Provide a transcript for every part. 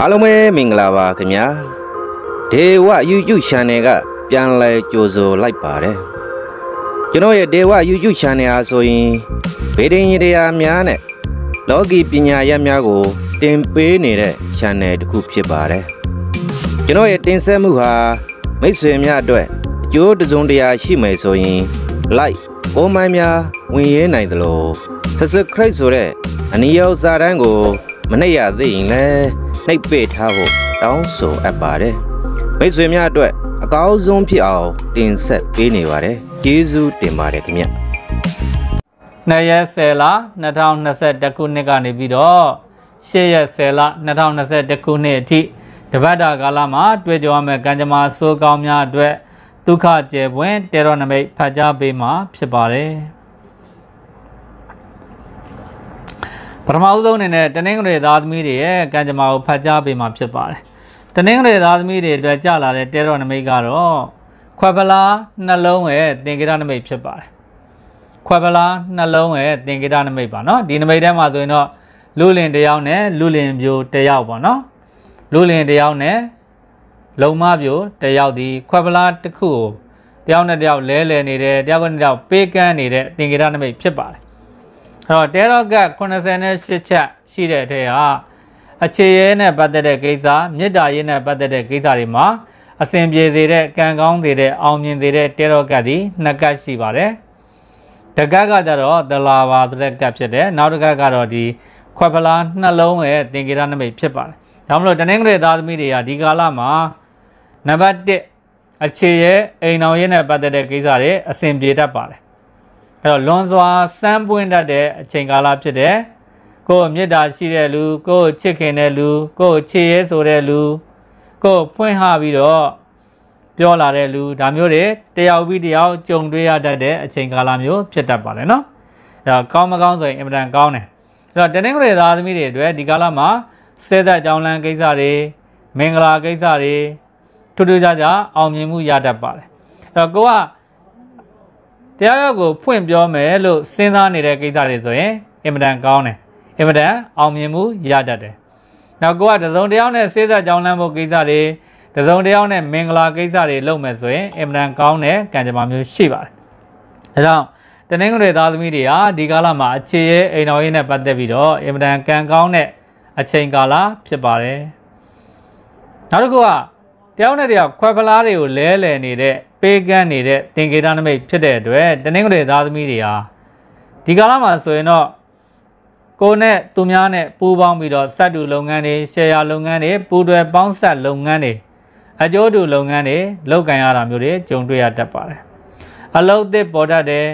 အားလုံးပဲမင်္ဂလာပါခင်ဗျာဒေဝ YouTube Channel ကပြန်လည်ကြိုဆိုလိုက်ပါတယ်ကျွန်တော်ရဲ့ဒေဝ YouTube Channel ဟာဆိုရင်ဗေဒင်ရတရားများနဲ့လောကီပညာရပ်များကိုတင်ပေးနေတဲ့ Channel တစ်ခုဖြစ်ပါတယ်ကျွန်တော်ရဲ့တင်ဆက်မှုဟာမိတ်ဆွေများအတွက်အကျိုးတစုံတရာရှိမယ်ဆိုရင် like ပုံမှန်များဝင်ရဲနိုင်သလို subscribe ဆိုတဲ့အနည်းရောက်စာတန်းကို မနှိပ်ရသေးရင်လည်းနှိပ်ပေထားဖို့တောင်းဆိုအပ်ပါတယ်။မိတ်ဆွေများအတွက်အကောင်းဆုံးဖြစ်အောင် တင်ဆက်ပေးနေပါတယ်။ကျေးဇူးတင်ပါတယ်ခင်ဗျ။နှစ်ရက်10လ2021ခုနှစ်ကနေပြီးတော့8ရက်10လ2021ခုနှစ်အထိတပတ်တာကာလမှာ တွေ့ကြုံရမယ့်ကံကြမ္မာဆိုးကောင်းများအတွက်ဒုက္ခကျေပွင့်တေရောနမိတ်ဖတ်ကြားပေးမှာဖြစ်ပါတယ်။ပထမဦးဆုံးအနေနဲ့တနင်္ဂနွေသားသမီးတွေရဲ့ကံကြမ္မာကိုဖတ်ကြားပေးမှာဖြစ်ပါတယ်။တနင်္ဂနွေသားသမီးတွေအတွက်ကြလာတဲ့တဲတော်နမိတ်ကတော့ခွက်ပလားနှလုံးရဲ့သင်္ကေတနမိတ်ဖြစ်ပါတယ်။ခွက်ပလားနှလုံးရဲ့သင်္ကေတနမိတ်ပါနော်။ဒီနမိတ်ထဲမှာဆိုရင်တော့လူလင်တယောက်နဲ့လူလင်ပြိုတယောက်ပေါ့နော်။လူလင်တယောက်နဲ့လုံမပြိုတယောက်ဒီခွက်ပလားတစ်ခုကိုတယောက်နဲ့တယောက်လဲလဲနေတယ်တယောက်နဲ့တယောက်ပေးကမ်းနေတဲ့အသင်္ကေတနမိတ်ဖြစ်ပါတယ်တော့တဲရော့ကတ်88ချက်ရှိတဲ့အထက်ဟာအခြေရဲနဲ့ပတ်သက်တဲ့ကိစ္စမေတ္တာရေးနဲ့ပတ်သက်တဲ့ကိစ္စတွေမှာအစဉ်ပြေစေတဲ့ကံကောင်းစေတဲ့အောင်မြင်စေတဲ့တဲရော့ကတ်ဒီနှစ်ကတ်ရှိပါတယ်တကတ်ကကြတော့တလာပါဆိုတဲ့ကတ်ဖြစ်တယ်နောက်တစ်ကတ်ကတော့ဒီခွက်ဖလားနှလုံးရဲ့သင်္ကေတနမိတ်ဖြစ်ပါတယ်ဒါမှမဟုတ်တနင်္ဂနွေသားသမီးတွေကဒီကာလမှာနံပါတ်1အခြေရဲ့အိမ်အောင်ရေးနဲ့ပတ်သက်တဲ့ကိစ္စတွေအစဉ်ပြေတတ်ပါတယ်အဲ့တော့လွန်စွာစမ်းပွင့်တတ်တဲ့အချိန်ကာလဖြစ်တယ်ကိုယ်မေတ္တာရှိတဲ့လူ ကိုယ်ချစ်ခင်တဲ့လူကိုယ်ချစ်ရဲဆိုတဲ့လူကိုယ်ဖွင့်ဟပြီးတော့ပြောလာတဲ့လူဒါမျိုးတွေတယောက်ပြီးတယောက်ကြုံတွေ့ရတတ်တဲ့အချိန်ကာလမျိုးဖြစ်တတ်ပါတယ်နော်အဲ့တော့ကောင်းမကောင်းဆိုရင်အင်မတန်ကောင်းတယ်အဲ့တော့တနင်္ဂနွေသားသမီးတွေအတွက်ဒီကာလမှာစဲသက်ကြောင်းလန်းကိစ္စတွေမင်္ဂလာကိစ္စတွေထူးထူးခြားခြားအောင်မြင်မှုရတတ်ပါတယ်အဲ့တော့ကိုကတရားရောက်ကိုဖွင့်ပြောမယ်လို့စဉ်းစားနေတဲ့ကိစ္စတွေဆိုရင်အင်မတန်ကောင်းတယ်အင်မတန်အောင်မြင်မှုရတတ်တယ်နောက်ကိုကတစုံတစ်ယောက်နဲ့စေစားကြောင်းလမ်းဖို့ကိစ္စတွေတစုံတစ်ယောက်နဲ့မင်္ဂလာကိစ္စတွေလုပ်မယ်ဆိုရင်အင်မတန်ကောင်းတဲ့ကံကြမ္မာမျိုးရှိပါတယ်ဒါကြောင့်တနင်္ဂနွေသားသမီးတွေဟာဒီကာလမှာအခြေရဲအိမ်တော်ရေးနဲ့ပတ်သက်ပြီးတော့အင်မတန်ကံကောင်းတဲ့အချိန်ကာလဖြစ်ပါတယ်နောက်တစ်ခုကတယောက်နဲ့တယောက်ခွဲဖလားတွေကိုလဲလှယ်နေတဲ့ပေးကမ်းနေတဲ့သင်္ကေတနမိတ်ဖြစ်တဲ့အတွက်တနင်္ဂနွေသားသမီးတွေဟာဒီကာလမှာဆိုရင်တော့ကိုနဲ့သူများနဲ့ပူးပေါင်းပြီးတော့စက်တူလုပ်ငန်းတွေရှယ်ယာလုပ်ငန်းတွေပူးတွဲပေါင်းဆက်လုပ်ငန်းတွေအကျိုးတူလုပ်ငန်းတွေလုပ်ကင်ရတာမျိုးတွေကြုံတွေ့ရတတ်ပါတယ်အလုတ်သစ်ပေါ်တတ်တယ်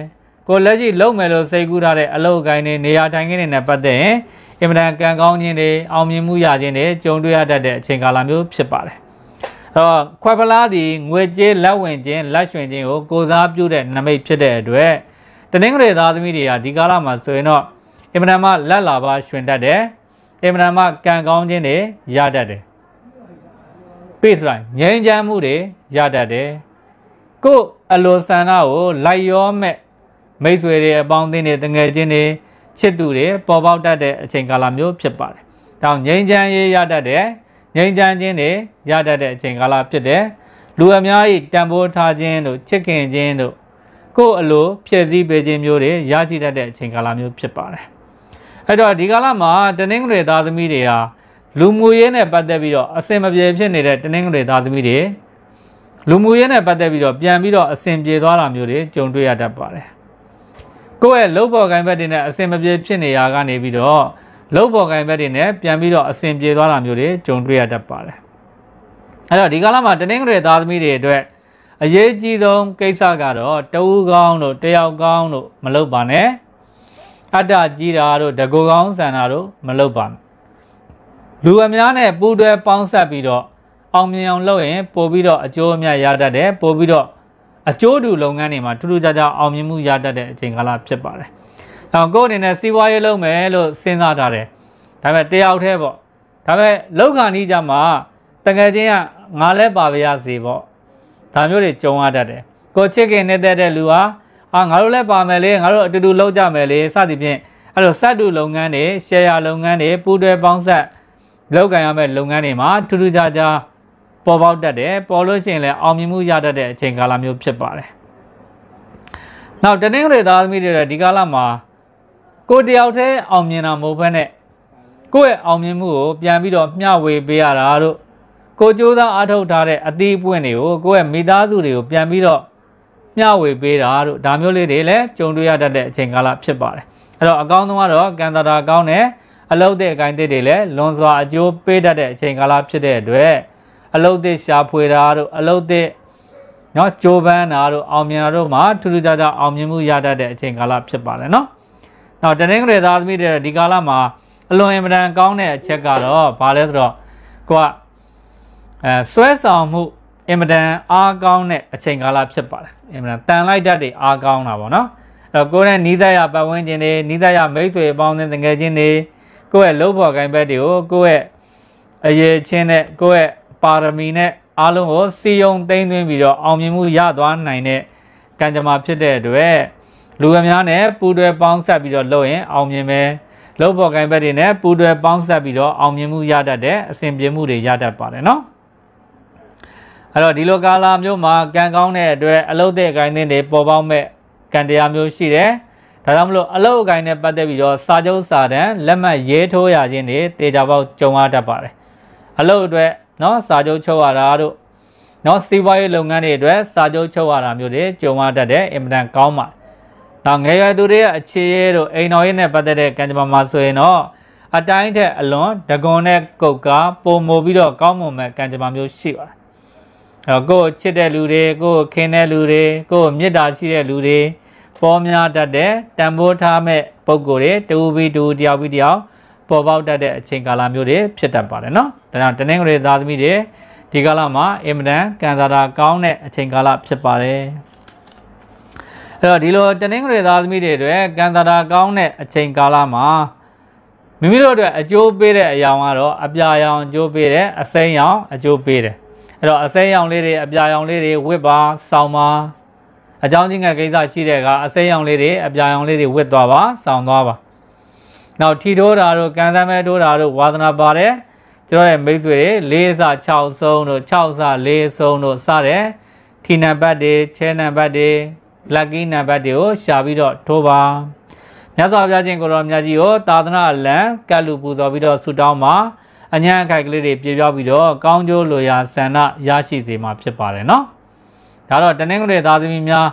ကိုလက်ရှိလုပ်မယ်လို့စိတ်ကူးထားတဲ့အလုတ်ကိုင်းတွေနေရာတိုင်ခင်းတွေနဲ့ပတ်သက်ရင်အင်မတန်ကံကောင်းခြင်းတွေအောင်မြင်မှုရခြင်းတွေကြုံတွေ့ရတတ်တဲ့အချိန်ကာလမျိုးဖြစ်ပါတယ်တော့ခွဲဖလားသည်ငွေကြေးလက်ဝင်ခြင်းလက်ရွှင်ခြင်းကိုကိုစားပြုတဲ့နမိတ်ဖြစ်တဲ့အတွက်တနင်္ဂနွေသားသမီးတွေကဒီကာလမှာဆိုရင်တော့အင်မတန်မှလက်လာပါရွှင်တတ်တယ်အင်မတန်မှကံကောင်းခြင်းတွေရတတ်တယ်ပိစလိုက်ငြိမ်းချမ်းမှုတွေရတတ်တယ်ကို့အလိုဆန္ဒကိုလိုက်ရောမဲ့မိတ်ဆွေတွေအပေါင်းအသင်းတွေတငယ်ချင်းတွေချစ်သူတွေပေါ်ပေါက်တတ်တဲ့အချိန်ကာလမျိုးဖြစ်ပါတယ်။ဒါငြိမ်းချမ်းရေးရတတ်တယ်ငြိမ်းချမ်းခြင်းတွေရတတ်တဲ့အချိန်ကာလဖြစ်တယ်လူအများကြီးတန်ဖိုးထားခြင်းတို့ချစ်ခင်ခြင်းတို့ကိုယ်အလိုဖြည့်ဆည်းပေးခြင်းမျိုးတွေရရှိတတ်တဲ့အချိန်ကာလမျိုးဖြစ်ပါတယ်အဲ့တော့ဒီကာလမှာတနင်္ဂနွေသားသမီးတွေဟာလူမှုရေးနဲ့ပတ်သက်ပြီးတော့အဆင်မပြေဖြစ်နေတဲ့တနင်္ဂနွေသားသမီးတွေလူမှုရေးနဲ့ပတ်သက်ပြီးတော့ပြန်ပြီးတော့အဆင်ပြေသွားတာမျိုးတွေကြုံတွေ့ရတတ်ပါတယ်ကိုယ့်ရဲ့လုပ်ပေါ်ကိုင်ဘက်တွေနဲ့အဆင်မပြေဖြစ်နေရာကနေပြီးတော့လှုပ်ပေါ်ကင်ဘက်တွေနဲ့ပြန်ပြီးတော့အဆင်ပြေသွားတာမျိုးတွေကြုံတွေ့ရတတ်ပါတယ်အဲ့တော့ဒီကာလမှာတင်းငွေသားသမီးတွေအတွက်အရေးကြီးဆုံးကိစ္စကတော့တဝူကောင်းတို့တယောက်ကောင်းတို့မလုပ်ပါနဲ့အတ္တကြီးတာတို့တကူကောင်းဆန္ဒတို့မလုပ်ပါနဲ့လူအများနဲ့ပူးတွဲပေါင်းဆက်ပြီးတော့အောင်မြင်အောင်လုပ်ရင်ပို့ပြီးတော့အကျိုးအမြတ်ရတတ်တယ်ပို့ပြီးတော့အကျိုးတူလုပ်ငန်းတွေမှာထူးထူးခြားခြားအောင်မြင်မှုရတတ်တဲ့အချိန်ကာလဖြစ်ပါတယ်တော့ကိုယ်အနေနဲ့စီးပွားရေးလုပ်မယ်လို့စဉ်းစားထားတယ်ဒါပေမဲ့တယောက်တည်းပေါ့ဒါပေမဲ့လောက်ခဏီးကြမှာတကယ်ချင်းကငါလည်းပါပါရစေပေါ့ဒါမျိုးတွေကြုံရတတ်တယ်ကိုချစ်ခင်နေတဲ့တဲ့လူဟာအာငါတို့လည်းပါမယ်လေငါတို့အတူတူလုပ်ကြမယ်လေစသည်ဖြင့်အဲ့လိုစက်တူလုပ်ငန်းတွေ share လုပ်ငန်းတွေပူးတွဲပေါင်းဆက်လုပ်ကြရမယ့်လုပ်ငန်းတွေမှာထူးထူးခြားခြားပေါ်ပေါက်တတ်တယ်ပေါ်လို့ရှိရင်လည်းအောင်မြင်မှုရတတ်တဲ့အချိန်ကာလမျိုးဖြစ်ပါတယ်။နောက်တနင်္ဂနွေသားသမီးတွေဒီကာလမှာကိုတယောက်တည်းအောင်မြင်တာမဟုတ်ဘဲနဲ့ကိုယ့်ရဲ့အောင်မြင်မှုကိုပြန်ပြီးတော့မျှဝေပေးရတာတို့ကိုကြိုးစားအားထုတ်ထားတဲ့အသီးပွင့်တွေကိုကိုယ့်ရဲ့မိသားစုတွေကိုပြန်ပြီးတော့မျှဝေပေးတာတို့ဒါမျိုးလေးတွေလည်းကြုံတွေ့ရတတ်တဲ့အချိန်ကာလဖြစ်ပါတယ်အဲ့တော့အကောင်းဆုံးကတော့ကန်တာတာကောင်းတဲ့အလုတ်တဲ့အကိုင်းတွေလည်းလွန်စွာအကျိုးပေးတတ်တဲ့အချိန်ကာလဖြစ်တဲ့အတွက်အလုတ်တဲ့ရှားဖွေတာတို့အလုတ်တဲ့เนาะကြိုးပမ်းတာတို့အောင်မြင်တာတို့မှာထူးထူးခြားခြားအောင်မြင်မှုရတတ်တဲ့အချိန်ကာလဖြစ်ပါတယ်เนาะနောက်တနင်္ဂနွေသားသမီးတွေဒီကာလမှာအလွန်အမတန်ကောင်းတဲ့အချက်ကတော့ဘာလဲဆိုတော့ကိုကအဲဆွဲဆောင်မှုအင်မတန်အားကောင်းတဲ့အချိန်ကာလဖြစ်ပါတယ်အင်မတန်တန်လိုက်တတ်တွေအားကောင်းတာပေါ့နော်အဲကိုယ့်ရဲ့နီးစပ်ရပတ်ဝန်းကျင်တွေနီးစပ်ရမိတ်ဆွေပေါင်းတဲ့ငယ်ချင်းတွေကိုယ့်ရဲ့လှုပ်ဖော်ကိုင်းဘက်တွေကိုကိုယ့်ရဲ့အရေးချင်းနဲ့ကိုယ့်ရဲ့ပါရမီနဲ့အားလုံးကိုစီယုံသိမ့်သွင်းပြီးတော့အောင်မြင်မှုရသွားနိုင်တဲ့ကံကြမ္မာဖြစ်တဲ့အတွက်လူအများနဲ့ပူးတွဲပေါင်းဆက်ပြီးတော့လုပ်ရင်အောင်မြင်မယ်လုတ်ပေါ်ကိုင်းဘက်တွေနဲ့ပူးတွဲပေါင်းဆက်ပြီးတော့အောင်မြင်မှုရတတ်တဲ့အဆင်ပြေမှုတွေရတတ်ပါတယ်နော်အဲ့တော့ဒီလိုကာလာမျိုးမှာကံကောင်းတဲ့အတွက်အလုတ်တဲ့အကိုင်းတွေပေါ်ပေါက်မဲ့ကံတရားမျိုးရှိတယ်ဒါကြောင့်မလို့အလုတ်အကိုင်းနဲ့ပတ်သက်ပြီးတော့စာချုပ်စာတမ်းလက်မှတ်ရေးထိုးရခြင်းတွေတေချာပေါက်ကြုံရတတ်ပါတယ်အလုတ်အတွက်နော်စာချုပ်ချုပ်ရတာတို့နော်စီးပွားရေးလုပ်ငန်းတွေအတွက်စာချုပ်ချုပ်ရတာမျိုးတွေကြုံရတတ်တယ်အင်မတန်ကောင်းပါတယ်နောက်ငယ်ရွယ်သူတွေရဲ့အခြေရဲတို့အိမ်တော်ရေးနဲ့ပတ်သက်တဲ့ကံကြမ္မာမှာဆိုရင်တော့အတိုင်းထက်အလွန်ဒဂွန်နဲ့ကုတ်ကားပုံမိုပြီးတော့ကောင်းမွန်မဲ့ကံကြမ္မာမျိုးရှိပါတယ်။အဲကိုချစ်တဲ့လူတွေကိုခင်းတဲ့လူတွေကိုမေတ္တာရှိတဲ့လူတွေပေါ်များတတ်တဲ့တန်ဖိုးထားမဲ့ပုံကိုယ်တွေတူပြီးတူတယောက်ပြီးတယောက်ပေါ်ပေါက်တတ်တဲ့အချိန်ကာလမျိုးတွေဖြစ်တတ်ပါတယ်နော်။ဒါကြောင့်တနင်္ဂနွေသားသမီးတွေဒီကာလမှာအင်မတန်ကံစားတာကောင်းတဲ့အချိန်ကာလဖြစ်ပါတယ်။အဲ့တော့ဒီလိုတနင်္ဂနွေသားသမီးတွေအတွက်ကံတာကောင်းတဲ့အချိန်ကာလမှာမိမိတို့အတွက်အကျိုးပေးတဲ့အရာကတော့အပြာရောင်အကျိုးပေးတယ်အစိမ်းရောင်အကျိုးပေးတယ်အဲ့တော့အစိမ်းရောင်လေးတွေအပြာရောင်လေးတွေဝစ်ပါဆောင်ပါအကြောင်းချင်းကကိစ္စရှိတဲ့ကအစိမ်းရောင်လေးတွေအပြာရောင်လေးတွေဝစ်သွားပါဆောင်သွားပါနောက်ထီထိုးတာတို့ကန်သမဲထိုးတာတို့ဝါသနာပါတယ်ကျွန်တော်ရဲ့မိတ်ဆွေတွေ၄စ6ဆုံးတို့6စ4ဆုံးတို့စတဲ့ထီနံပါတ်တွေချဲနံပါတ်တွေ lucky number တွေကိုရှာပြီးတော့ထိုးပါမြတ်စွာဘုရားရှင်ကိုတော်မြတ်ကြီးကိုသာသနာလံကတ်လူပူဇော်ပြီးတော့ဆုတောင်းပါအညာအခိုက်ကလေးတွေပြေပြောပြီးတော့ကောင်းကျိုးလိုရာဆန္ဒရရှိစေမှာဖြစ်ပါတယ်နော်ဒါတော့တနင်္ဂနွေသားသမီးများ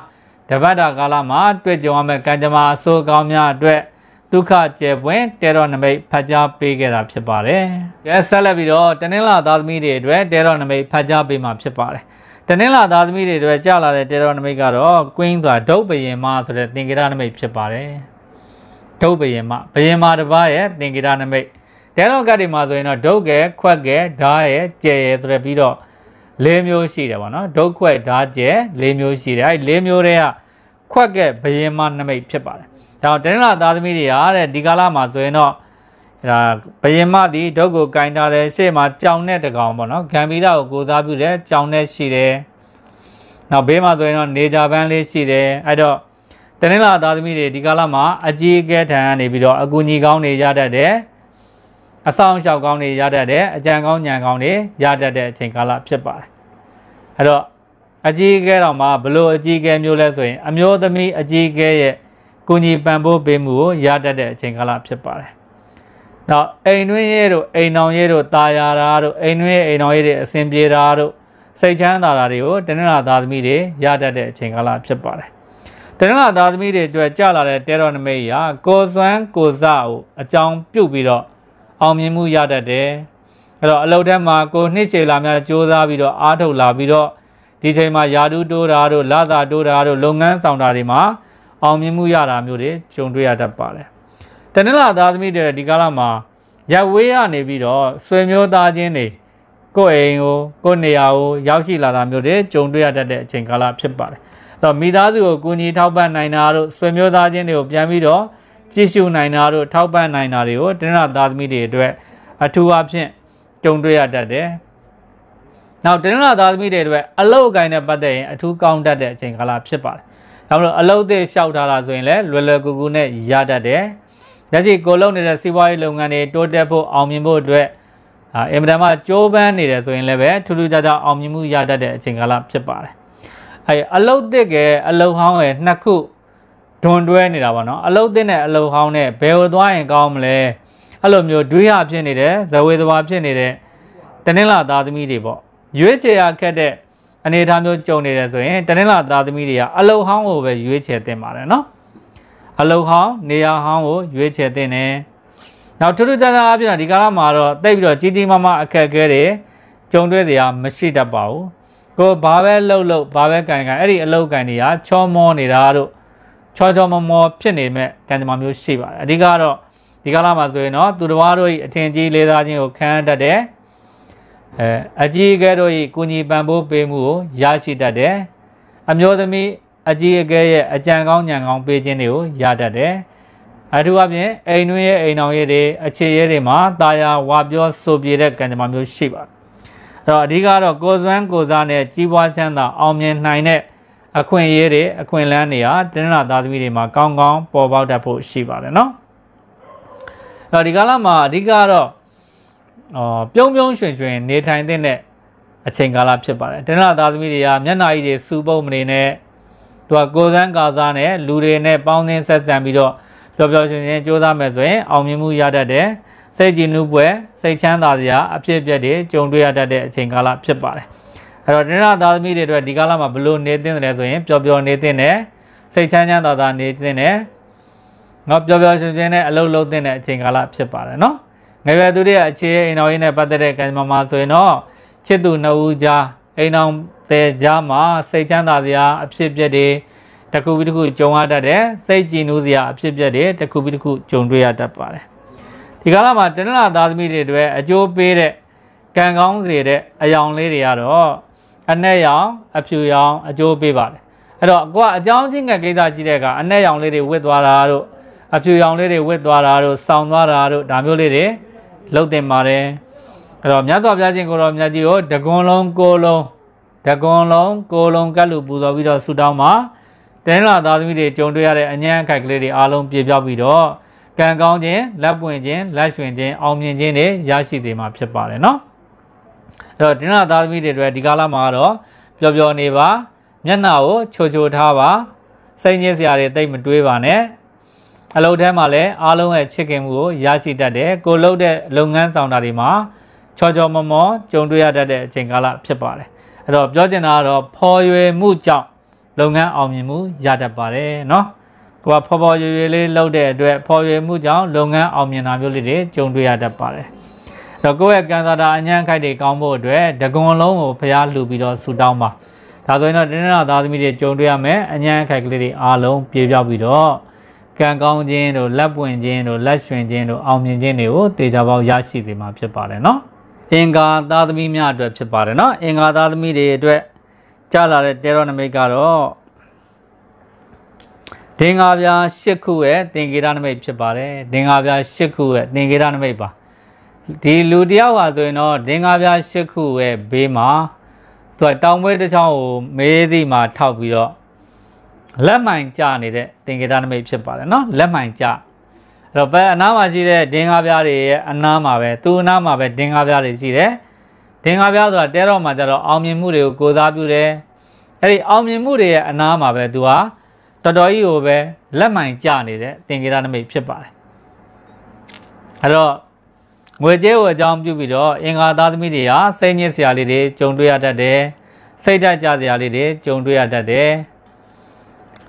တပတ်တာကာလမှာတွေ့ကြုံရမယ့်ကံကြမ္မာအဆိုးကောင်းများအတွက်ဒုက္ခကျေပွင့်တဲတော်နမိတ်ဖတ်ကြားပေးခဲ့တာဖြစ်ပါတယ်။ကဲဆက်လက်ပြီးတော့တနင်္လာသားသမီးတွေအတွက်တဲတော်နမိတ်ဖတ်ကြားပေးမှာဖြစ်ပါတယ်။တနင်္လာသားသမီးတွေအတွက်ကြလာတဲ့တေရောနမိတ်ကတော့ queen ဆိုတာဒုတ်ဘယင်မဆိုတဲ့သင်္ကေတနမိတ်ဖြစ်ပါတယ်ဒုတ်ဘယင်မဘယင်မတစ်ပါးရဲ့သင်္ကေတနမိတ်တဲရောကတ်တွေမှာဆိုရင်တော့ဒုတ်ကဲခွက်ကဲဓာရဲကြဲရဲဆိုတဲ့ပြီးတော့လေးမျိုးရှိတယ်ပေါ့နော်ဒုတ်ခွက်ဓာကြဲလေးမျိုးရှိတယ်အဲလေးမျိုးတွေကခွက်ကဲဘယင်မနမိတ်ဖြစ်ပါတယ်ဒါတော့တနင်္လာသားသမီးတွေဟာတဲ့ဒီကာလမှာဆိုရင်တော့အဲဒါဘယင်မသည်ဒုတ်ကိုကင်တာတယ်ရှေ့မှာကြောင်တဲ့တကောင်ပေါ့နော်ဂံဘီတာကိုကိုစားပြုတယ်ကြောင်တဲ့ရှိတယ်နောက်ဘေးမှာဆိုရင်တော့နေကြပန်းလေးရှိတယ်အဲ့တော့တနင်္လာသားသမီးတွေဒီကာလမှာအကြီးအကဲထံနေပြီးတော့အကူအညီကောင်းနေရတတ်တယ်အဆောင်လျှောက်ကောင်းနေရတတ်တယ်အကြံကောင်းညံကောင်းနေရတတ်တဲ့အချိန်ကာလဖြစ်ပါတယ်အဲ့တော့အကြီးအကဲတော်မှာဘလို့အကြီးအကဲမျိုးလဲဆိုရင် အမျိုးသမီးအကြီးအကဲရဲ့ကိုညီပံ့ပိုးပေးမှုကိုရတတ်တဲ့အချိန်ကာလဖြစ်ပါတယ်နောက်အိမ်တွင်းရဲတို့အိမ်အောင်ရဲတို့တာယာရာတို့အိမ်တွင်းရဲအိမ်အောင်ရဲတွေအစဉ်ပြေတာတို့စိတ်ချမ်းသာတာတွေကိုတနင်္လာသားသမီးတွေရတတ်တဲ့အချိန်ကာလဖြစ်ပါတယ်။တနင်္လာသားသမီးတွေအတွက်ကြလာတဲ့တဲတော်နမိတ်ရာကိုစွမ်းကိုစကိုအကြောင်းပြုပြီးတော့အောင်မြင်မှုရတတ်တယ်။အဲ့တော့အလုပ်ထက်မှာကိုနှစ်ချေလာများစူးစမ်းပြီးတော့အားထုတ်လာပြီးတော့ဒီချိန်မှာယာတုတိုးတာတို့လာသာတိုးတာတို့လုပ်ငန်းဆောင်တာတွေမှာ အောင်မြင်မှုရတာမျိုးတွေကြုံတွေ့ရတတ်ပါတယ်။တနင်္လာသားသမီးတွေဒီကာလမှာရပ်ဝေးရနေပြီးတော့ဆွေမျိုးသားချင်းတွေကိုယ့်အိမ်ကိုကိုယ့်နေရာကိုရောက်ရှိလာတာမျိုးတွေကြုံတွေ့ရတတ်တဲ့အချိန်ကာလဖြစ်ပါတယ်။တော့မိသားစုကိုကူညီထောက်ပံ့နိုင်တာတို့ဆွေမျိုးသားချင်းတွေကိုပြန်ပြီးတော့ကြည့်ရှုနိုင်တာတို့ထောက်ပံ့နိုင်တာတွေကိုတနင်္လာသားသမီးတွေအတွက်အထူးအဖြင့်ကြုံတွေ့ရတတ်တယ်။နောက်တနင်္လာသားသမီးတွေအတွက်အလုတ်အကိုင်းနဲ့ပတ်သက်ရင်အထူးကောင်းတတ်တဲ့အချိန်ကာလဖြစ်ပါတယ်။ဒါမလို့အလုတ်အသစ်ရှောက်ထားတာဆိုရင်လည်းလွယ်လွယ်ကူကူနဲ့ရတတ်တယ်။လက်ရှိကိုလုံးနေတဲ့စီးပွားရေးလုပ်ငန်းတွေတိုးတက်ဖို့အောင်မြင်ဖို့အတွက်အင်မတန်မှကြိုးပမ်းနေတယ်ဆိုရင်လည်းပဲထူးထူးခြားခြားအောင်မြင်မှုရတတ်တဲ့အချိန်ကာလဖြစ်ပါတယ်။အဲအလုတ်သစ်ကအလုတ်ဟောင်းရဲ့နှစ်ခုဒွန်တွဲနေတာပေါ့နော်အလုတ်သစ်နဲ့အလုတ်ဟောင်းနဲ့ဘယ်လိုသွားရင်ကောင်းမလဲအဲ့လိုမျိုးတွေးရဖြစ်နေတယ်ဇဝေသွားဖြစ်နေတဲ့တနင်္လာသားသမီးတွေပေါ့ရွေးချယ်ရခက်တဲ့အနေအထားမျိုးကြုံနေတယ်ဆိုရင်တနင်္လာသားသမီးတွေကအလုတ်ဟောင်းကိုပဲရွေးချယ်တင်ပါတယ်နော်။အလုပ်ဟောင်းနေရာဟောင်းကိုရွေးချယ်သင့်တယ်နောက်ထူးထူးခြားခြားအပြင်ဒီကာလမှာတော့တိတ်ပြီးတော့ကြီးကြီးမားမားအခက်အခဲတွေကြုံတွေ့စရာမရှိတတ်ပါဘူးကိုဘာပဲလှုပ်လှုပ်ဘာပဲကန်ကန်အဲ့ဒီအလုပ်ကန်တွေကချောမောနေတာတို့ချောချောမောမောဖြစ်နေမဲ့ကံကြမ္မာမျိုးရှိပါတယ်အဓိကတော့ဒီကာလမှာဆိုရင်တော့သူတစ်ပါးတို့၏အထင်ကြီးလေးစားခြင်းကိုခံရတတ်တယ်အဲအကြီးကဲတို့၏ကုညီပံ့ပိုးပေးမှုကိုရရှိတတ်တယ်အမျိုးသမီးအကြီးအကဲရဲ့အကြံကောင်းဉာဏ်ကောင်းပေးခြင်းတွေကိုရတတ်တယ်။အထူးအပြင်အိမ်တွင်းရဲ့အိမ်တော်ရဲ့တွေအခြေရဲတွေမှာတာယာဝါပြောဆိုပြတဲ့ကံကြမ္မာမျိုးရှိပါတယ်။အဲ့တော့အဓိကတော့ကိုစွမ်းကိုစားနဲ့ကြီးပွားချမ်းသာအောင်မြင်နိုင်တဲ့အခွင့်အရေးတွေအခွင့်အလမ်းတွေဟာတင်းနာသားသမီးတွေမှာကောင်းကောင်းပေါ်ပေါက်တတ်ဖို့ရှိပါတယ်နော်။အဲ့တော့ဒီကာလမှာအဓိကတော့အော်ပြုံးပြုံးရွှင်ရွှင်နေထိုင်တဲ့အချိန်ကာလဖြစ်ပါတယ်။တင်းနာသားသမီးတွေကမျက်နှာကြီးတွေစူပုံမနေနဲ့သူကကိုစန်းကာစားနဲ့လူတွေနဲ့ပေါင်းသင်းဆက်ဆံပြီးတော့ပျော်ပျော်ရွှင်ရွှင်ကြိုးစားမယ်ဆိုရင် အောင်မြင်မှုရတတ်တယ်စိတ်ကြည်နူးပွဲစိတ်ချမ်းသာစရာအဖြစ်အပျက်တွေကြုံတွေ့ရတတ်တဲ့အချိန်ကာလဖြစ်ပါတယ်အဲ့တော့တရသားသမီးတွေအတွက်ဒီကာလမှာဘလို့နေသင့်တယ်ဆိုရင်ပျော်ပျော်နေသင့်တယ်စိတ်ချမ်းချမ်းသာသာနေသင့်တယ်ငါပျော်ပျော်ရွှင်ရွှင်နဲ့အလုပ်လုပ်သင့်တဲ့အချိန်ကာလဖြစ်ပါတယ်နော်ငယ်ရွယ်သူတွေရဲ့အခြေအိမ်တော်ရင်းနဲ့ပတ်သက်တဲ့ကံကြမ္မာဆိုရင်တော့ချစ်သူနှစ်ဦးကြားအိမ်တော်တဲ့ကြားမှာစိတ်ချမ်းသာစရာ အဖြစ်ပြက်တွေတခုပြီးတခုကြုံရတတ်တယ်စိတ်ကြည်နူးစရာအဖြစ်ပြက်တွေတခုပြီးတခုကြုံတွေ့ရတတ်ပါတယ်ဒီကာလမှာတဏှာသားသမီးတွေအတွက်အကျိုးပေးတဲ့ကံကောင်းစေတဲ့အယောင်လေးတွေကတော့အနဲ့ရောင်အဖြူရောင် အကျိုးပေးပါတယ်အဲ့တော့ကိုကအကြောင်းချင်းကကိစ္စကြီးတဲ့ကအနဲ့ရောင်လေးတွေဝစ်သွားတာတို့အဖြူရောင်လေးတွေဝစ်သွားတာတို့ဆောင်းသွားတာတို့ဒါမျိုးလေးတွေလှုပ်တင်ပါတယ်အဲ့တော့မြတ်စွာဘုရားရှင်ကိုတော်မြတ်ကြီးကိုတကွန်းလုံးကိုလုံးတကွန်လုံးကိုလုံးကတ်လူပူဇော်ပြီးတော့ဆူတောင်းမှာတင်းလာသားသမီးတွေကြုံတွေ့ရတဲ့အញ្ញံအခိုက်ကလေးတွေအားလုံးပြေပြောက်ပြီးတော့ကံကောင်းခြင်းလက်ပွင့်ခြင်းလက်ရွှင်ခြင်းအောင်မြင်ခြင်းတွေရရှိစေမှာဖြစ်ပါတယ်နော်အဲ့တော့တင်းလာသားသမီးတွေအတွက်ဒီကာလမှာတော့ပျော်ပျော်နေပါမျက်နှာကိုချိုချိုထားပါစိတ်ညစ်စရာတွေတိတ်မတွေးပါနဲ့အလုပ်ထဲမှာလည်းအားလုံးရဲ့ချစ်ခင်မှုကိုရရှိတတ်တယ်ကိုလုပ်တဲ့လုပ်ငန်းဆောင်တာတွေမှာချောချောမောမောကြုံတွေ့ရတတ်တဲ့အချိန်ကာလဖြစ်ပါတယ်အဲ့တော့ပြောချင်တာကတော့ဖော်ရွယ်မှုကြောင့်လုပ်ငန်းအောင်မြင်မှုရတတ်ပါတယ်နော်ကိုကဖော်ဖော်ရွယ်ရွယ်လေးလုပ်တဲ့အတွက်ဖော်ရွယ်မှုကြောင့်လုပ်ငန်းအောင်မြင်တာမျိုးလေးတွေကြုံတွေ့ရတတ်ပါတယ်တော့ကိုယ့်ရဲ့ကန်စာတာအညံ့ခိုက်တွေကောင်းဖို့အတွက်တကွန်လုံးကိုဖျားလှူပြီးတော့ဆူတောင်းပါဒါဆိုရင်တော့တင်းနာသားသမီးတွေကြုံတွေ့ရမယ်အညံ့ခိုက်ကလေးတွေအားလုံးပြေပြောက်ပြီးတော့ကံကောင်းခြင်းတို့လက်ပွင့်ခြင်းတို့လက်ရွှင်ခြင်းတို့အောင်မြင်ခြင်းတွေကိုတေချာပေါက်ရရှိစေမှာဖြစ်ပါတယ်နော်အင်္ဂါသားသမီးများအတွက်ဖြစ်ပါတယ်เนาะအင်္ဂါသားသမီးတွေအတွက်ကြာလာတဲ့တေရောနမိတ်ကတော့ဒင်္ဂါပြာ၈ခုရဲ့သင်္ကေတနမိတ်ဖြစ်ပါတယ်ဒင်္ဂါပြာ၈ခုရဲ့သင်္ကေတနမိတ်ပါဒီလူတယောက်ဟာဆိုရင်တော့ဒင်္ဂါပြာ၈ခုရဲ့ဘေးမှာသူကတောင်ပွဲတစ်ချောင်းကိုမေးသည့်မှာထောက်ပြီးတော့လက်မှန်ကြနေတဲ့သင်္ကေတနမိတ်ဖြစ်ပါတယ်เนาะလက်မှန်ကြတော့ဘက်အနားမှာရှိတဲ့ဒင်္ဂါပြားတွေရဲ့အနားမှာပဲသူ့အနားမှာပဲဒင်္ဂါပြားတွေရှိတယ်ဒင်္ဂါပြားဆိုတာတဲတော်မှာကျတော့အောင်မြင်မှုတွေကိုကိုစားပြုတယ်အဲ့ဒီအောင်မြင်မှုတွေရဲ့အနားမှာပဲသူဟာတော်တော်ကြီးကိုပဲလက်မှန်ကျနေတဲ့သင်္ကေတနမိတ်ဖြစ်ပါတယ်အဲ့တော့ငွေကြေးကိုအကြောင်းပြုပြီးတော့အင်္ဂါသားသမီးတွေဟာစိတ်ညစ်စရာလေးတွေကြုံတွေ့ရတတ်တယ်စိတ်ဓာတ်ကျစရာလေးတွေကြုံတွေ့ရတတ်တယ်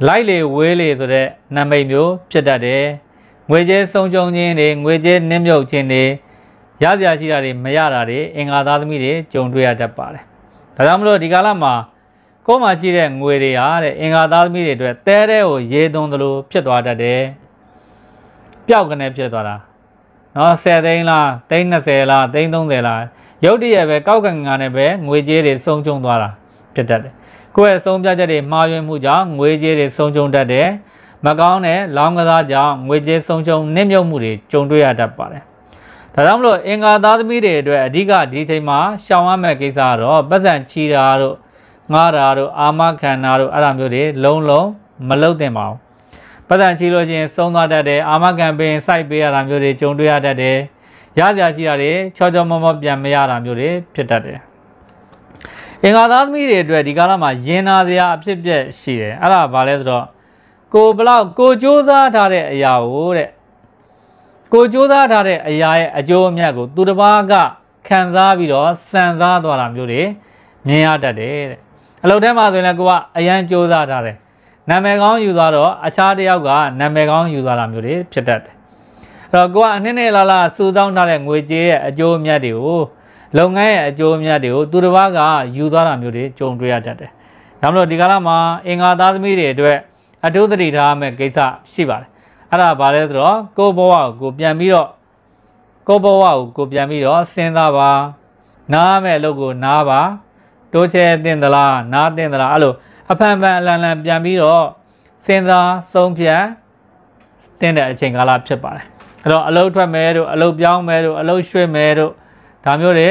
လိုက်လေဝေးလေဆိုတဲ့နံမိတ်မျိုး ဖြစ်တတ်တယ်ငွေကြေးဆုံးရှုံးခြင်းတွေငွေကြေးနစ်မြုပ်ခြင်းတွေရစရာရှိတာတွေမရတာတွေအင်္ဂါသားသမီးတွေကြုံတွေ့ရတတ်ပါတယ်။ဒါကြောင့်မလို့ဒီကာလမှာကိုယ်မှာရှိတဲ့ငွေတွေဟာတဲ့အင်္ဂါသားသမီးတွေအတွက်တဲတဲကိုရေသွန်းသလိုဖြစ်သွားတတ်တယ်။ပျောက်ကနေဖြစ်သွားတာ။နော်10သိန်းလားသိန်း20လားသိန်း30လားရုတ်တရက်ပဲကောက်ကန်ကန်နဲ့ပဲငွေကြေးတွေဆုံးချုံသွားတာဖြစ်တတ်တယ်။ကိုယ့်ရဲ့ဆုံးဖြတ်ချက်တွေမှားယွင်းမှုကြောင့်ငွေကြေးတွေဆုံးချုံတတ်တယ်။မကောင်းတဲ့လောင်းကစားကြောင့်ငွေကြေးဆုံးရှုံးနစ်မြုပ်မှုတွေကြုံတွေ့ရတတ်ပါတယ်။ဒါကြောင့်မလို့အင်္ဂါသားသမီးတွေအတွက်အဓိကဒီချိန်မှာရှောင်ရမယ့်ကိစ္စကတော့ပတ်စံချီတာတို့ငားတာတို့အာမခံတာတို့အဲ့လိုမျိုးတွေလုံးလုံးမလုပ်သင့်ပါဘူး။ပတ်စံချီလို့ချင်းဆုံးသွားတတ်တယ်အာမခံပင်စိုက်ပေးရတာမျိုးတွေကြုံတွေ့ရတတ်တယ်။ရစရာရှိတာတွေချောချောမောမောပြန်မရတာမျိုးတွေဖြစ်တတ်တယ်။အင်္ဂါသားသမီးတွေအတွက်ဒီကာလမှာယင်နာစရာအဖြစ်ပြက်ရှိတယ်အဲ့ဒါဘာလဲဆိုတော့ကိုဘလောက်ကိုကြိုးစားထားတဲ့အရာကိုတဲ့ကိုကြိုးစားထားတဲ့အရာရဲ့အကျိုးအမြတ်ကိုသူတစ်ပါးကခံစားပြီးတော့စံစားသွားတာမျိုးတွေမြင်ရတတ်တယ်တဲ့အလုပ်ထဲမှာဆိုရင်လည်းကိုကအရန်ကြိုးစားထားတယ်နာမည်ကောင်းယူသွားတော့အခြားတယောက်ကနာမည်ကောင်းယူသွားတာမျိုးတွေဖြစ်တတ်တယ်အဲ့တော့ကိုကအနှစ်နဲ့လာလာစူးစောင်းထားတဲ့ငွေကြေးရဲ့အကျိုးအမြတ်တွေကိုလုပ်ငန်းရဲ့အကျိုးအမြတ်တွေကိုသူတစ်ပါးကယူသွားတာမျိုးတွေကြုံတွေ့ရတတ်တယ်ဒါမှမဟုတ်ဒီကာလမှာအင်္ဂါသားသမီးတွေအတွက်အထူးသတိထားမယ်ကိစ္စရှိပါတယ်အဲ့ဒါဘာလဲဆိုတော့ကိုဘဝကိုပြန်ပြီးတော့ကိုဘဝကိုကိုပြန်ပြီးတော့စဉ်းစားပါနားမဲ့အလုပ်ကို နားပါ တိုးချဲတင်သလားနားတင်သလားအဲ့လိုအဖန်ဖန်အလန်လန်ပြန်ပြီးတော့စဉ်းစားဆုံးဖြတ်တင်တဲ့အချိန်ကာလဖြစ်ပါတယ်အဲ့တော့အလုပ်ထွက်မယ်တို့အလုပ်ပြောင်းမယ်တို့အလုပ်ရွှေ့မယ်တို့ဒါမျိုးတွေ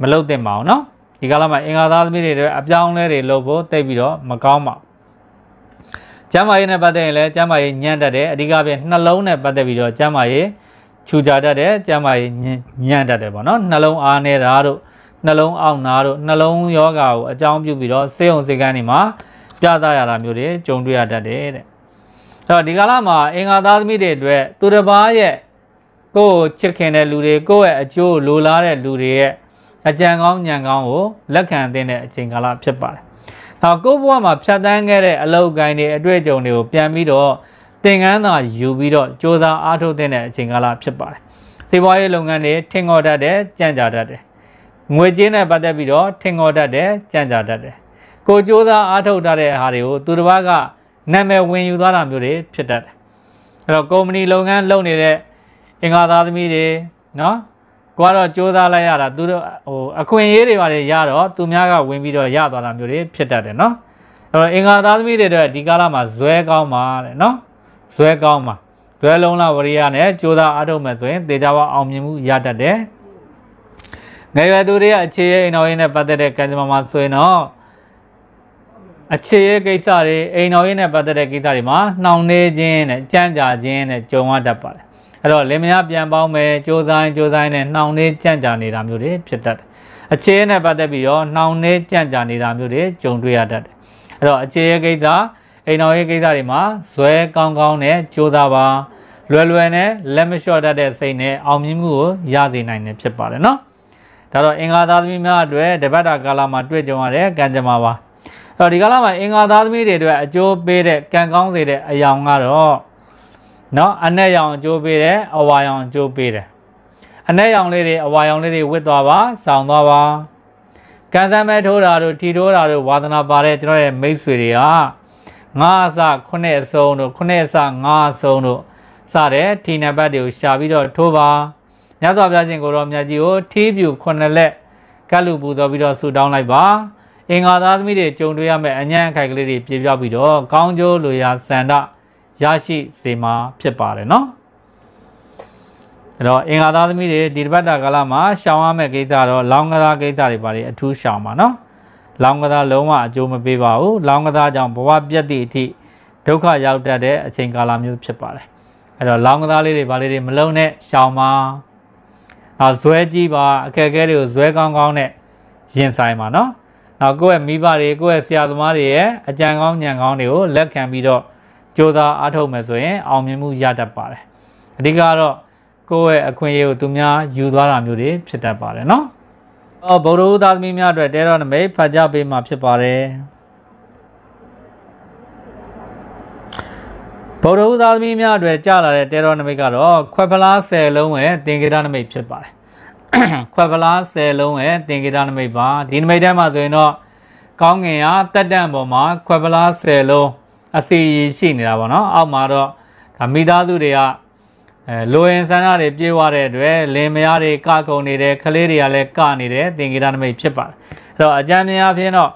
မလုပ်သင့်ပါဘူးเนาะဒီကာလမှာအင်္ဂါသားသမီးတွေအပြောင်းလဲတွေလုပ်ဖို့တိတ်ပြီးတော့မကောင်းပါဘူးကျမ်းမာရေးနဲ့ပတ်သက်ရင်လည်းကျမ်းမာရေးညံ့တတ်တယ်အဓိကဖြင့်နှလုံးနဲ့ပတ်သက်ပြီးတော့ကျမ်းမာရေးခြူကြတတ်တယ်ကျမ်းမာရေးညံ့တတ်တယ်ပေါ့နော်နှလုံးအားနေတာတို့နှလုံးအောင့်နာတို့နှလုံးယောဂါကိုအကြောင်းပြုပြီးတော့စေုံစေကန်းတွေမှာပြသရတာမျိုးတွေကြုံတွေ့ရတတ်တယ်တဲ့အဲ့တော့ဒီကာလမှာအင်္ဂါသားသမီးတွေအတွက်သူတစ်ပါးရဲ့ကိုယ်ချစ်ခင်တဲ့လူတွေကိုယ့်ရဲ့အကျိုးလိုလားတဲ့လူတွေရဲ့အကြံကောင်းညံကောင်းကိုလက်ခံသင့်တဲ့အချိန်ကာလဖြစ်ပါတယ်နောက်ကိုယ့်ဘဝမှာဖြတ်တန်းခဲ့တဲ့အလောက်ကိုင်းတွေအတွေ့အကြုံတွေကိုပြန်ပြီးတော့သင်ခန်းစာယူပြီးတော့စ조사အားထုတ်တဲ့အချိန်ကာလဖြစ်ပါတယ်။စေပွားရေးလုပ်ငန်းတွေထင်ခေါ်တတ်တယ်၊ကြံ့ကြာတတ်တယ်။ငွေကြေးနဲ့ပတ်သက်ပြီးတော့ထင်ခေါ်တတ်တယ်၊ကြံ့ကြာတတ်တယ်။ကိုစ조사အားထုတ်ထားတဲ့ဟာတွေကိုသူတစ်ပါးကနာမည်ဝင်ယူသွားတာမျိုးတွေဖြစ်တတ်တယ်။အဲ့တော့ကုမ္ပဏီလုပ်ငန်းလုပ်နေတဲ့အင်္ဂါသားသမီးတွေနော်ကိုကတော့စူးစမ်းလိုက်ရတာသူတို့ဟိုအခွင့်အရေးတွေပါတယ်ရတော့သူများကဝင်ပြီးတော့ရသွားတာမျိုးတွေဖြစ်တတ်တယ်နော်အဲ့တော့အင်္ဂါသားသမီးတွေအတွက်ဒီကာလမှာဇွဲကောင်းပါတဲ့နော်ဇွဲကောင်းပါဇွဲလုံးလာဝရိယနဲ့စူးစမ်းအားထုတ်မယ်ဆိုရင်တေချာဝအောင်မြင်မှုရတတ်တယ်ငယ်ရွယ်သူတွေရဲ့အခြေရဲ့အိမ်တော်ရင်းနဲ့ပတ်သက်တဲ့ကံကြမ္မာမှာဆိုရင်တော့အခြေရဲ့ကိစ္စတွေအိမ်တော်ရင်းနဲ့ပတ်သက်တဲ့ကိစ္စတွေမှာနှောင့်နှေးခြင်းနဲ့ကြမ်းကြခြင်းနဲ့ကြုံရတတ်ပါတယ်အဲ့တော့လင်မယားပြန်ပေါင်းမယ်ကြိုးစားကြိုးစားနဲ့နှောင်နှေးကြံ့ကြာနေတာမျိုးတွေဖြစ်တတ်တယ်အခြေနဲ့ပတ်သက်ပြီးတော့နှောင်နှေးကြံ့ကြာနေတာမျိုးတွေကြုံတွေ့ရတတ်တယ်အဲ့တော့အခြေရဲ့ကိစ္စအိမ်တော်ရဲ့ကိစ္စတွေမှာဇွဲကောင်းကောင်းနဲ့ကြိုးစားပါလွယ်လွယ်နဲ့လက်မလျှော့တတ်တဲ့စိတ်နဲ့အောင်မြင်မှုကိုရစေနိုင်တယ်ဖြစ်ပါတယ်နော်ဒါတော့အင်္ဂါသားသမီးများအတွက်တပတ်တာကာလမှာတွေ့ကြုံရတဲ့ကံကြမ္မာပါအဲ့တော့ဒီကာလမှာအင်္ဂါသားသမီးတွေအတွက်အကျိုးပေးတဲ့ကံကောင်းစေတဲ့အရာကတော့နော်အနဲ့ရောင်ကျိုးပေးတယ်အဝါရောင်ကျိုးပေးတယ်အနဲ့ရောင်လေးတွေအဝါရောင်လေးတွေဝစ်သွားပါဆောင်းသွားပါကံစမ်းမဲထိုးတာတို့ထီထိုးတာတို့ဝါသနာပါတဲ့ကျွန်တော်ရဲ့မိတ်ဆွေတွေကငါးအစခုနှစ်အစုံတို့ခုနှစ်အစငါးအစုံတို့စတဲ့ထီနံပါတ်တွေကိုရှာပြီးတော့ထိုးပါညသောပြခြင်းကိုတော်မြတ်ကြီးကိုထီးပြူခုနှစ်လက်ကလူပူတော်ပြီးတော့ဆူတောင်းလိုက်ပါအင်္ဂါသားသမီးတွေကြုံတွေ့ရမယ့်အញ្ញံအခိုက်ကလေးတွေပြေပြောက်ပြီးတော့ကောင်းကျိုးလိုရာစန္ဒရရှိစေမှာဖြစ်ပါတယ်เนาะအဲ့တော့အင်္ဂါသားသမီးတွေဒီတပတ်တာကာလမှာရှောင်ရမယ့်ကိစ္စတော့လောင်းကစားကိစ္စတွေပါလေအထူးရှောင်ပါเนาะလောင်းကစားလုံးဝအကျိုးမပေးပါဘူးလောင်းကစားကြောင့်ဘဝပြတ်သည့်အထိဒုက္ခရောက်တတ်တဲ့အချိန်ကာလမျိုးဖြစ်ပါတယ်အဲ့တော့လောင်းကစားလေးတွေဗာလေးတွေမလုံးနဲ့ရှောင်ပါနောက်ဇွဲကြီးပါအခက်အခဲတွေကိုဇွဲကောင်းကောင်းနဲ့ရင်ဆိုင်ပါနော်နောက်ကိုယ့်ရဲ့မိဘတွေကိုယ့်ရဲ့ဆရာသမားတွေရဲ့အကြံကောင်းဉာဏ်ကောင်းတွေကိုလက်ခံပြီးတော့စူးစမ်းအားထုတ်မယ်ဆိုရင် အောင်မြင်မှုရတတ်ပါတယ်အဓိကတော့ကိုယ့်ရဲ့အခွင့်အရေးကိုသူများယူသွားတာမျိုးတွေဖြစ်တတ်ပါတယ်နော်အော်ဗုဒ္ဓဟူသားသမီးများအတွက်တဲတော်နမိတ်ဖတ်ကြပေးမှာဖြစ်ပါတယ်ဗုဒ္ဓဟူသားသမီးများအတွက်ကြာလာတဲ့တဲတော်နမိတ်ကတော့ခွက်ဖလား၁၀လုံးရဲ့တင်ကေတနမိတ်ဖြစ်ပါတယ်ခွက်ဖလား၁၀လုံးရဲ့တင်ကေတနမိတ်ပါဒီနမိတ်ထဲမှာဆိုရင်တော့ကောင်းငင်ရတက်တန့်ပေါ်မှာခွက်ဖလား၁၀လုံးအစီရင်ရှိနေတာပေါ့နော် အောက်မှာတော့ဒါမိသားစုတွေကအဲလိုရင်ဆန္ဒတွေပြေးွားတဲ့အတွက်လင်မယားတွေကကုန်နေတယ်ခလေးတွေကလည်းကနေတယ်သင်္ကေတနမိတ်ဖြစ်ပါတယ်အဲ့တော့အကြံဉာဏ်အပြင်တော့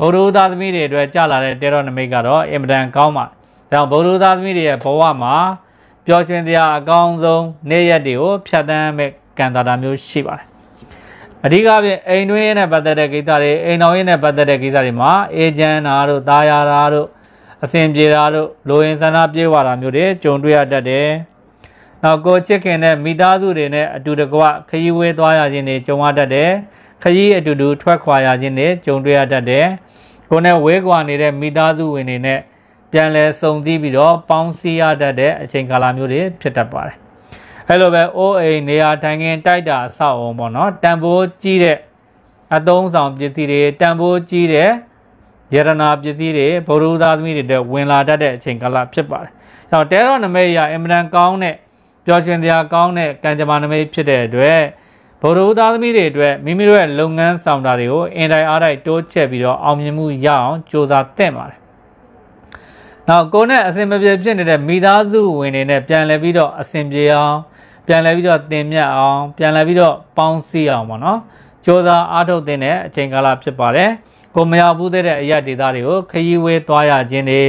ဗုဒ္ဓသာသမီတွေအတွက်ကြလာတဲ့တေရောနမိတ်ကတော့အင်မတန်ကောင်းပါတယ်ဒါဗုဒ္ဓသာသမီတွေရဲ့ဘဝမှာပျော်ရွှင်စရာအကောင်းဆုံး နေ့ရက်တွေကိုဖြတ်သန်းမဲ့ကံတာတာမျိုးရှိပါတယ်အဓိကဖြင့်အိမ်တွင်းရေးနဲ့ပတ်သက်တဲ့ကိစ္စတွေအိမ်တော်ရေးနဲ့ပတ်သက်တဲ့ကိစ္စတွေမှာအေဂျင်နာတို့တာယာတာတို့အစဉ်ပြေတာတို့လိုရင်ဆန္ဒပြေဝတာမျိုးတွေကြုံတွေ့ရတတ်တယ်။နောက်ကိုချစ်ခင်တဲ့မိသားစုတွေနဲ့အတူတကွခရီးဝေးသွားရခြင်းတွေကြုံရတတ်တယ်။ခရီးအတူတူထွက်ခွာရခြင်းတွေကြုံတွေ့ရတတ်တယ်။ကိုနဲ့ဝေးကွာနေတဲ့မိသားစုဝင်တွေနဲ့ပြန်လဲစုံသီးပြီးတော့ပေါင်းစည်းရတတ်တဲ့အချိန်ကာလမျိုးတွေဖြစ်တတ်ပါတယ်။အဲလိုပဲအိုးအိမ်နေရာထိုင်ခင်းတိုက်တာအဆောက်အုံပေါ့နော်။တန်ဖိုးကြီးတဲ့အသုံးဆောင်ပစ္စည်းတွေတန်ဖိုးကြီးတဲ့ယရနာပစ္စည်းတွေဗုဒ္ဓသာသမီတွေတဲ့ဝင်လာတတ်တဲ့အချိန်ကာလဖြစ်ပါတယ်။အဲတော့တဲရောနမိတ်အရအင်မတန်ကောင်းတဲ့ပျော်ရွှင်စရာကောင်းတဲ့ကံကြမ္မာနမိတ်ဖြစ်တဲ့အတွက်ဗုဒ္ဓသာသမီတွေအတွက်မိမိတို့ရဲ့လုပ်ငန်းဆောင်တာတွေကိုအင်တိုင်းအားတိုင်းတိုးချဲ့ပြီးတော့အောင်မြင်မှုရအောင်ကြိုးစားသင့်ပါတယ်။နောက်ကိုယ်နဲ့အစဉ်မပြေဖြစ်နေတဲ့မိသားစုဝင်တွေနဲ့ပြန်လည်ပြီးတော့အစဉ်ပြေအောင် ပြန်လည်ပြီးတော့တင်မြတ်အောင်ပြန်လည်ပြီးတော့ပေါင်းစည်းအောင်ပေါ့နော်။ကြိုးစားအားထုတ်တဲ့အချိန်ကာလဖြစ်ပါတယ်။ကိုမရောက်ဘူးတဲ့အရာဒေသတွေကိုခရီးဝေးသွားရခြင်းတွေ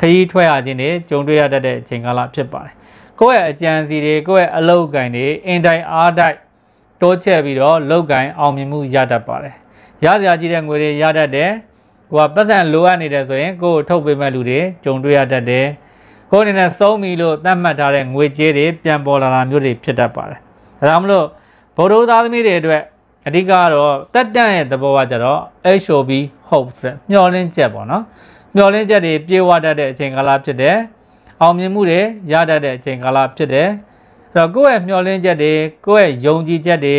ခရီးထွက်ရခြင်းတွေကြုံတွေ့ရတတ်တဲ့အချိန်ကာလဖြစ်ပါတယ်။ကိုယ့်ရဲ့အကြံစီတွေကိုယ့်ရဲ့အလုပ်ကံတွေအင်တိုင်းအားတိုက်တိုးချဲ့ပြီးတော့လုပ်ကံအောင်မြင်မှုရတတ်ပါတယ်။ရစရာကြီးတဲ့ငွေတွေရတတ်တယ်။ကိုကပတ်စံလိုအပ်နေတယ်ဆိုရင်ကိုယ်ထုတ်ပေးမဲ့လူတွေကြုံတွေ့ရတတ်တယ်။ကိုယ်အနေနဲ့စုံးပြီလို့သတ်မှတ်ထားတဲ့ငွေကြေးတွေပြန်ပေါ်လာတာမျိုးတွေဖြစ်တတ်ပါတယ်။ဒါကြောင့်မလို့ဗုဒ္ဓသားသမီးတွေအတွက်အဓိကကတော့တက်တန့်ရဲ့သဘောကကြတော့ HOB hope မျှော်လင့်ချက်ပေါ့နော်မျှော်လင့်ချက်တွေပြေဝတတ်တဲ့အချိန်ကာလဖြစ်တယ်အောင်မြင်မှုတွေရတတ်တဲ့အချိန်ကာလဖြစ်တယ်အဲ့တော့ကိုယ့်ရဲ့မျှော်လင့်ချက်တွေကိုယ့်ရဲ့ယုံကြည်ချက်တွေ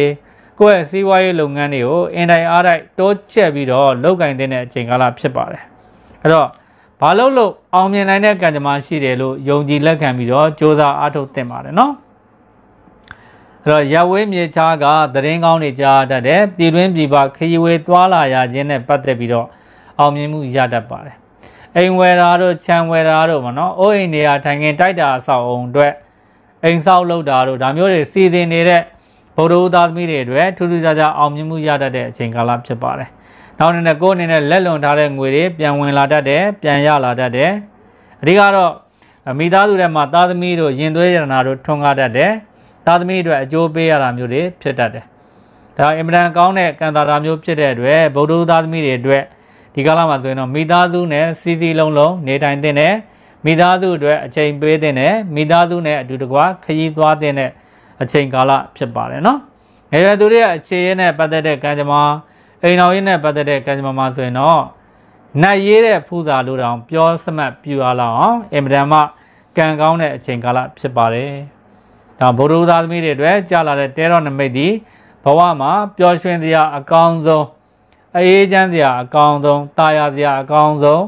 ကိုယ့်ရဲ့စီးပွားရေးလုပ်ငန်းတွေကိုအင်တိုင်းအားတိုင်းတိုးချဲ့ပြီးတော့လုပ်ကင်တဲ့အချိန်ကာလဖြစ်ပါတယ်အဲ့တော့ဘာလို့လို့အောင်မြင်နိုင်တဲ့ကံကြမ္မာရှိတယ်လို့ယုံကြည်လက်ခံပြီးတော့စ조사အားထုတ်သင့်ပါတယ်နော်အဲ့တော့ရဝဲမြေချားကသတင်းကောင်းတွေကြားတတ်တယ်ပြည်တွင်းပြည်ပခရီးဝေးသွားလာရခြင်းနဲ့ပတ်သက်ပြီးတော့အောင်မြင်မှုရတတ်ပါတယ်အိမ်ဝယ်တာတို့ခြံဝယ်တာတို့ဗောနော်အိုးအိမ်နေရာထိုင်ခင်တိုက်တာအဆောက်အုံအတွက်အိမ်ဆောက်လုပ်တာတို့ဒါမျိုးတွေစီစဉ်နေတဲ့ဗုဒ္ဓဦးသားသမီးတွေအတွက်ထူးထူးခြားခြားအောင်မြင်မှုရတတ်တဲ့အချိန်ကာလဖြစ်ပါတယ်နောက်နေနဲ့ကိုယ်အနေနဲ့လက်လွန်ထားတဲ့ငွေတွေပြန်ဝင်လာတတ်တယ်ပြန်ရလာတတ်တယ်အဓိကတော့မိသားစုထဲမှာသားသမီးတို့ယဉ်သွေးရတနာတို့ထွန်းကားတတ်တယ်သားသမီးအတွက်အကျိုးပေးရတာမျိုးတွေဖြစ်တတ်တယ်။ဒါအင်မတန်ကောင်းတဲ့ကံတာတာမျိုးဖြစ်တဲ့အတွက်ဗုဒ္ဓသားသမီးတွေအတွက်ဒီကာလမှာဆိုရင်တော့မိသားစုနဲ့စီစီလုံးလုံးနေထိုင်တဲ့နဲ့မိသားစုအတွက်အချိန်ပေးတဲ့နဲ့မိသားစုနဲ့အတူတကွခရီးသွားတဲ့နဲ့အချိန်ကာလဖြစ်ပါတယ်နော်။ငယ်ရွယ်သူတွေရဲ့အခြေရင်းနဲ့ပတ်သက်တဲ့ကံကြမ္မာအိမ်တော်ရင်းနဲ့ပတ်သက်တဲ့ကံကြမ္မာမှာဆိုရင်တော့နတ်ရေးတဲ့ဖူးစာလိုတောင် ပြောစမှတ်ပြူအားလောက်အောင်အင်မတန်မှကံကောင်းတဲ့အချိန်ကာလဖြစ်ပါတယ်။ဒါဗုဒ္ဓသာသမီတွေအတွက်ကြာလာတဲ့တဲတော်နမိတ်ဒီဘဝမှာပျော်ရွှင်စရာအကောင်းဆုံးအေးချမ်းစရာအကောင်းဆုံးတာယာစရာအကောင်းဆုံး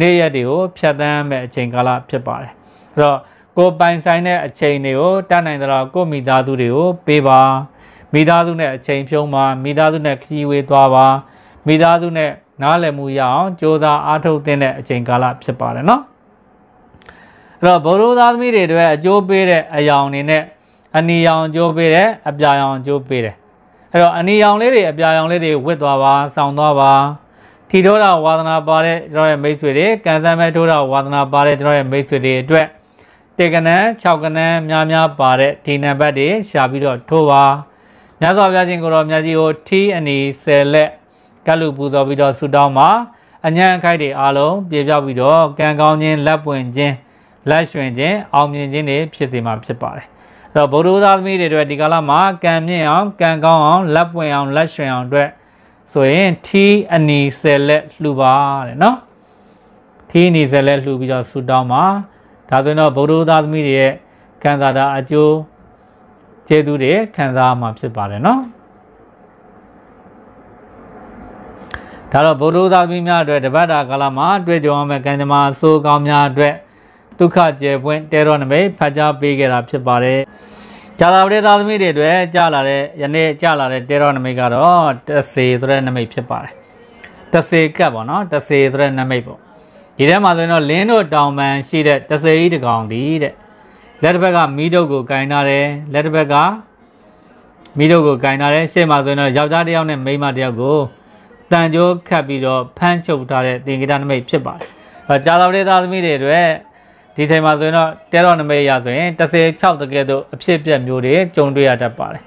နေ့ရက်တွေကို ဖြတ်သန်းမဲ့အချိန်ကာလဖြစ်ပါတယ်အဲ့တော့ကိုပိုင်ဆိုင်တဲ့အချိန်တွေကိုတတ်နိုင်သလားကိုမိသားစုတွေကိုပေးပါမိသားစုနဲ့အချိန်ဖြုံးပါမိသားစုနဲ့ခရီးဝေးသွားပါမိသားစုနဲ့နားလည်မှုရအောင်ကြိုးစားအားထုတ်တဲ့အချိန်ကာလဖြစ်ပါတယ်နော်အဲ့တော့ဗုဒ္ဓသာသမီတွေအတွက်အကျိုးပေးတဲ့အရာအနေနဲ့အနီရောင်ကျိုးပေးတယ်အပြာရောင်ကျိုးပေးတယ်အဲ့တော့အနီရောင်လေးတွေအပြာရောင်လေးတွေဝစ်သွားပါဆောင်းသွားပါထီထိုးတာဝါသနာပါတဲ့ကျွန်တော်ရဲ့မိတ်ဆွေတွေကန်ဆမ်းမဲ့ထိုးတာဝါသနာပါတဲ့ကျွန်တော်ရဲ့မိတ်ဆွေတွေအတွက်တေကနန်း6ကနန်းများများပါတဲ့ဒီနံပါတ်တွေရှာပြီးတော့ထိုးပါမြတ်စွာဘုရားရှင်ကိုတော်မြတ်ကြီးကိုထီးအနီဆယ်လက်ကလူပူဇော်ပြီးတော့ဆုတောင်းပါအញ្ញံအခိုက်တွေအားလုံးပြေပြောက်ပြီးတော့ကံကောင်းခြင်းလက်ပွင့်ခြင်းလက်ရွှင်ခြင်းအောင်မြင်ခြင်းတွေဖြစ်စေမှာဖြစ်ပါတယ်တော့ဗုဒ္ဓဘာသာသမီးတွေအတွက်ဒီကာလမှာကံမြင့်အောင်ကံကောင်းအောင်လက်ပွင့်အောင်လက်ရှင်အောင်အတွက်ဆိုရင်ထီအနီဆယ်လက်လှူပါတဲ့နော်ထီအနီဆယ်လက်လှူပြီးတော့ဆူတောင်းပါဒါဆိုရင်တော့ဗုဒ္ဓဘာသာသမီးတွေရဲ့ကံစားတာအကျိုးကျေးဇူးတွေခံစားမှာဖြစ်ပါတယ်နော်ဒါတော့ဗုဒ္ဓသာသမီများအတွက်တပတ်တာကာလမှာတွေ့ကြုံရမယ့်ကံကြမ္မာအဆိုးကောင်းများအတွက်ဒုက္ခကျေပွင့်တဲတော်နမိတ်ဖတ်ကြားပေးခဲ့တာဖြစ်ပါတယ်ဂျာလာပရိသသမီးတွေအတွက်ကြာလာတဲ့ယနေ့ကြာလာတဲ့တေရောနမိတ်ကတော့တစေဆိုတဲ့နမိတ်ဖြစ်ပါတယ်။တစေကပ်ပေါ့နော်တစေဆိုတဲ့နမိတ်ပေါ့။ဒီထဲမှာဆိုရင်တော့လင်းတို့တောင်ပန်ရှိတဲ့တစေကြီးတကောင်တည်းတဲ့။လက်တစ်ဘက်ကမီးတုပ်ကိုကင်ထားတယ်လက်တစ်ဘက်ကမီးတုပ်ကိုကင်ထားတယ်ရှေ့မှာဆိုရင်တော့ယောက်ျားတစ်ယောက်နဲ့မိန်းမတစ်ယောက်ကိုတန်ကြိုးခတ်ပြီးတော့ဖမ်းချုပ်ထားတဲ့တင်ဂိတနမိတ်ဖြစ်ပါတယ်။အဲဂျာလာပရိသသမီးတွေအတွက်ဒီချိန်မှာဆိုရင်တော့တဲတော်နမိတ်ရဆိုရင်16တကယ်တော့အဖြစ်ပြက်မျိုးတွေကြုံတွေ့ရတတ်ပါတယ်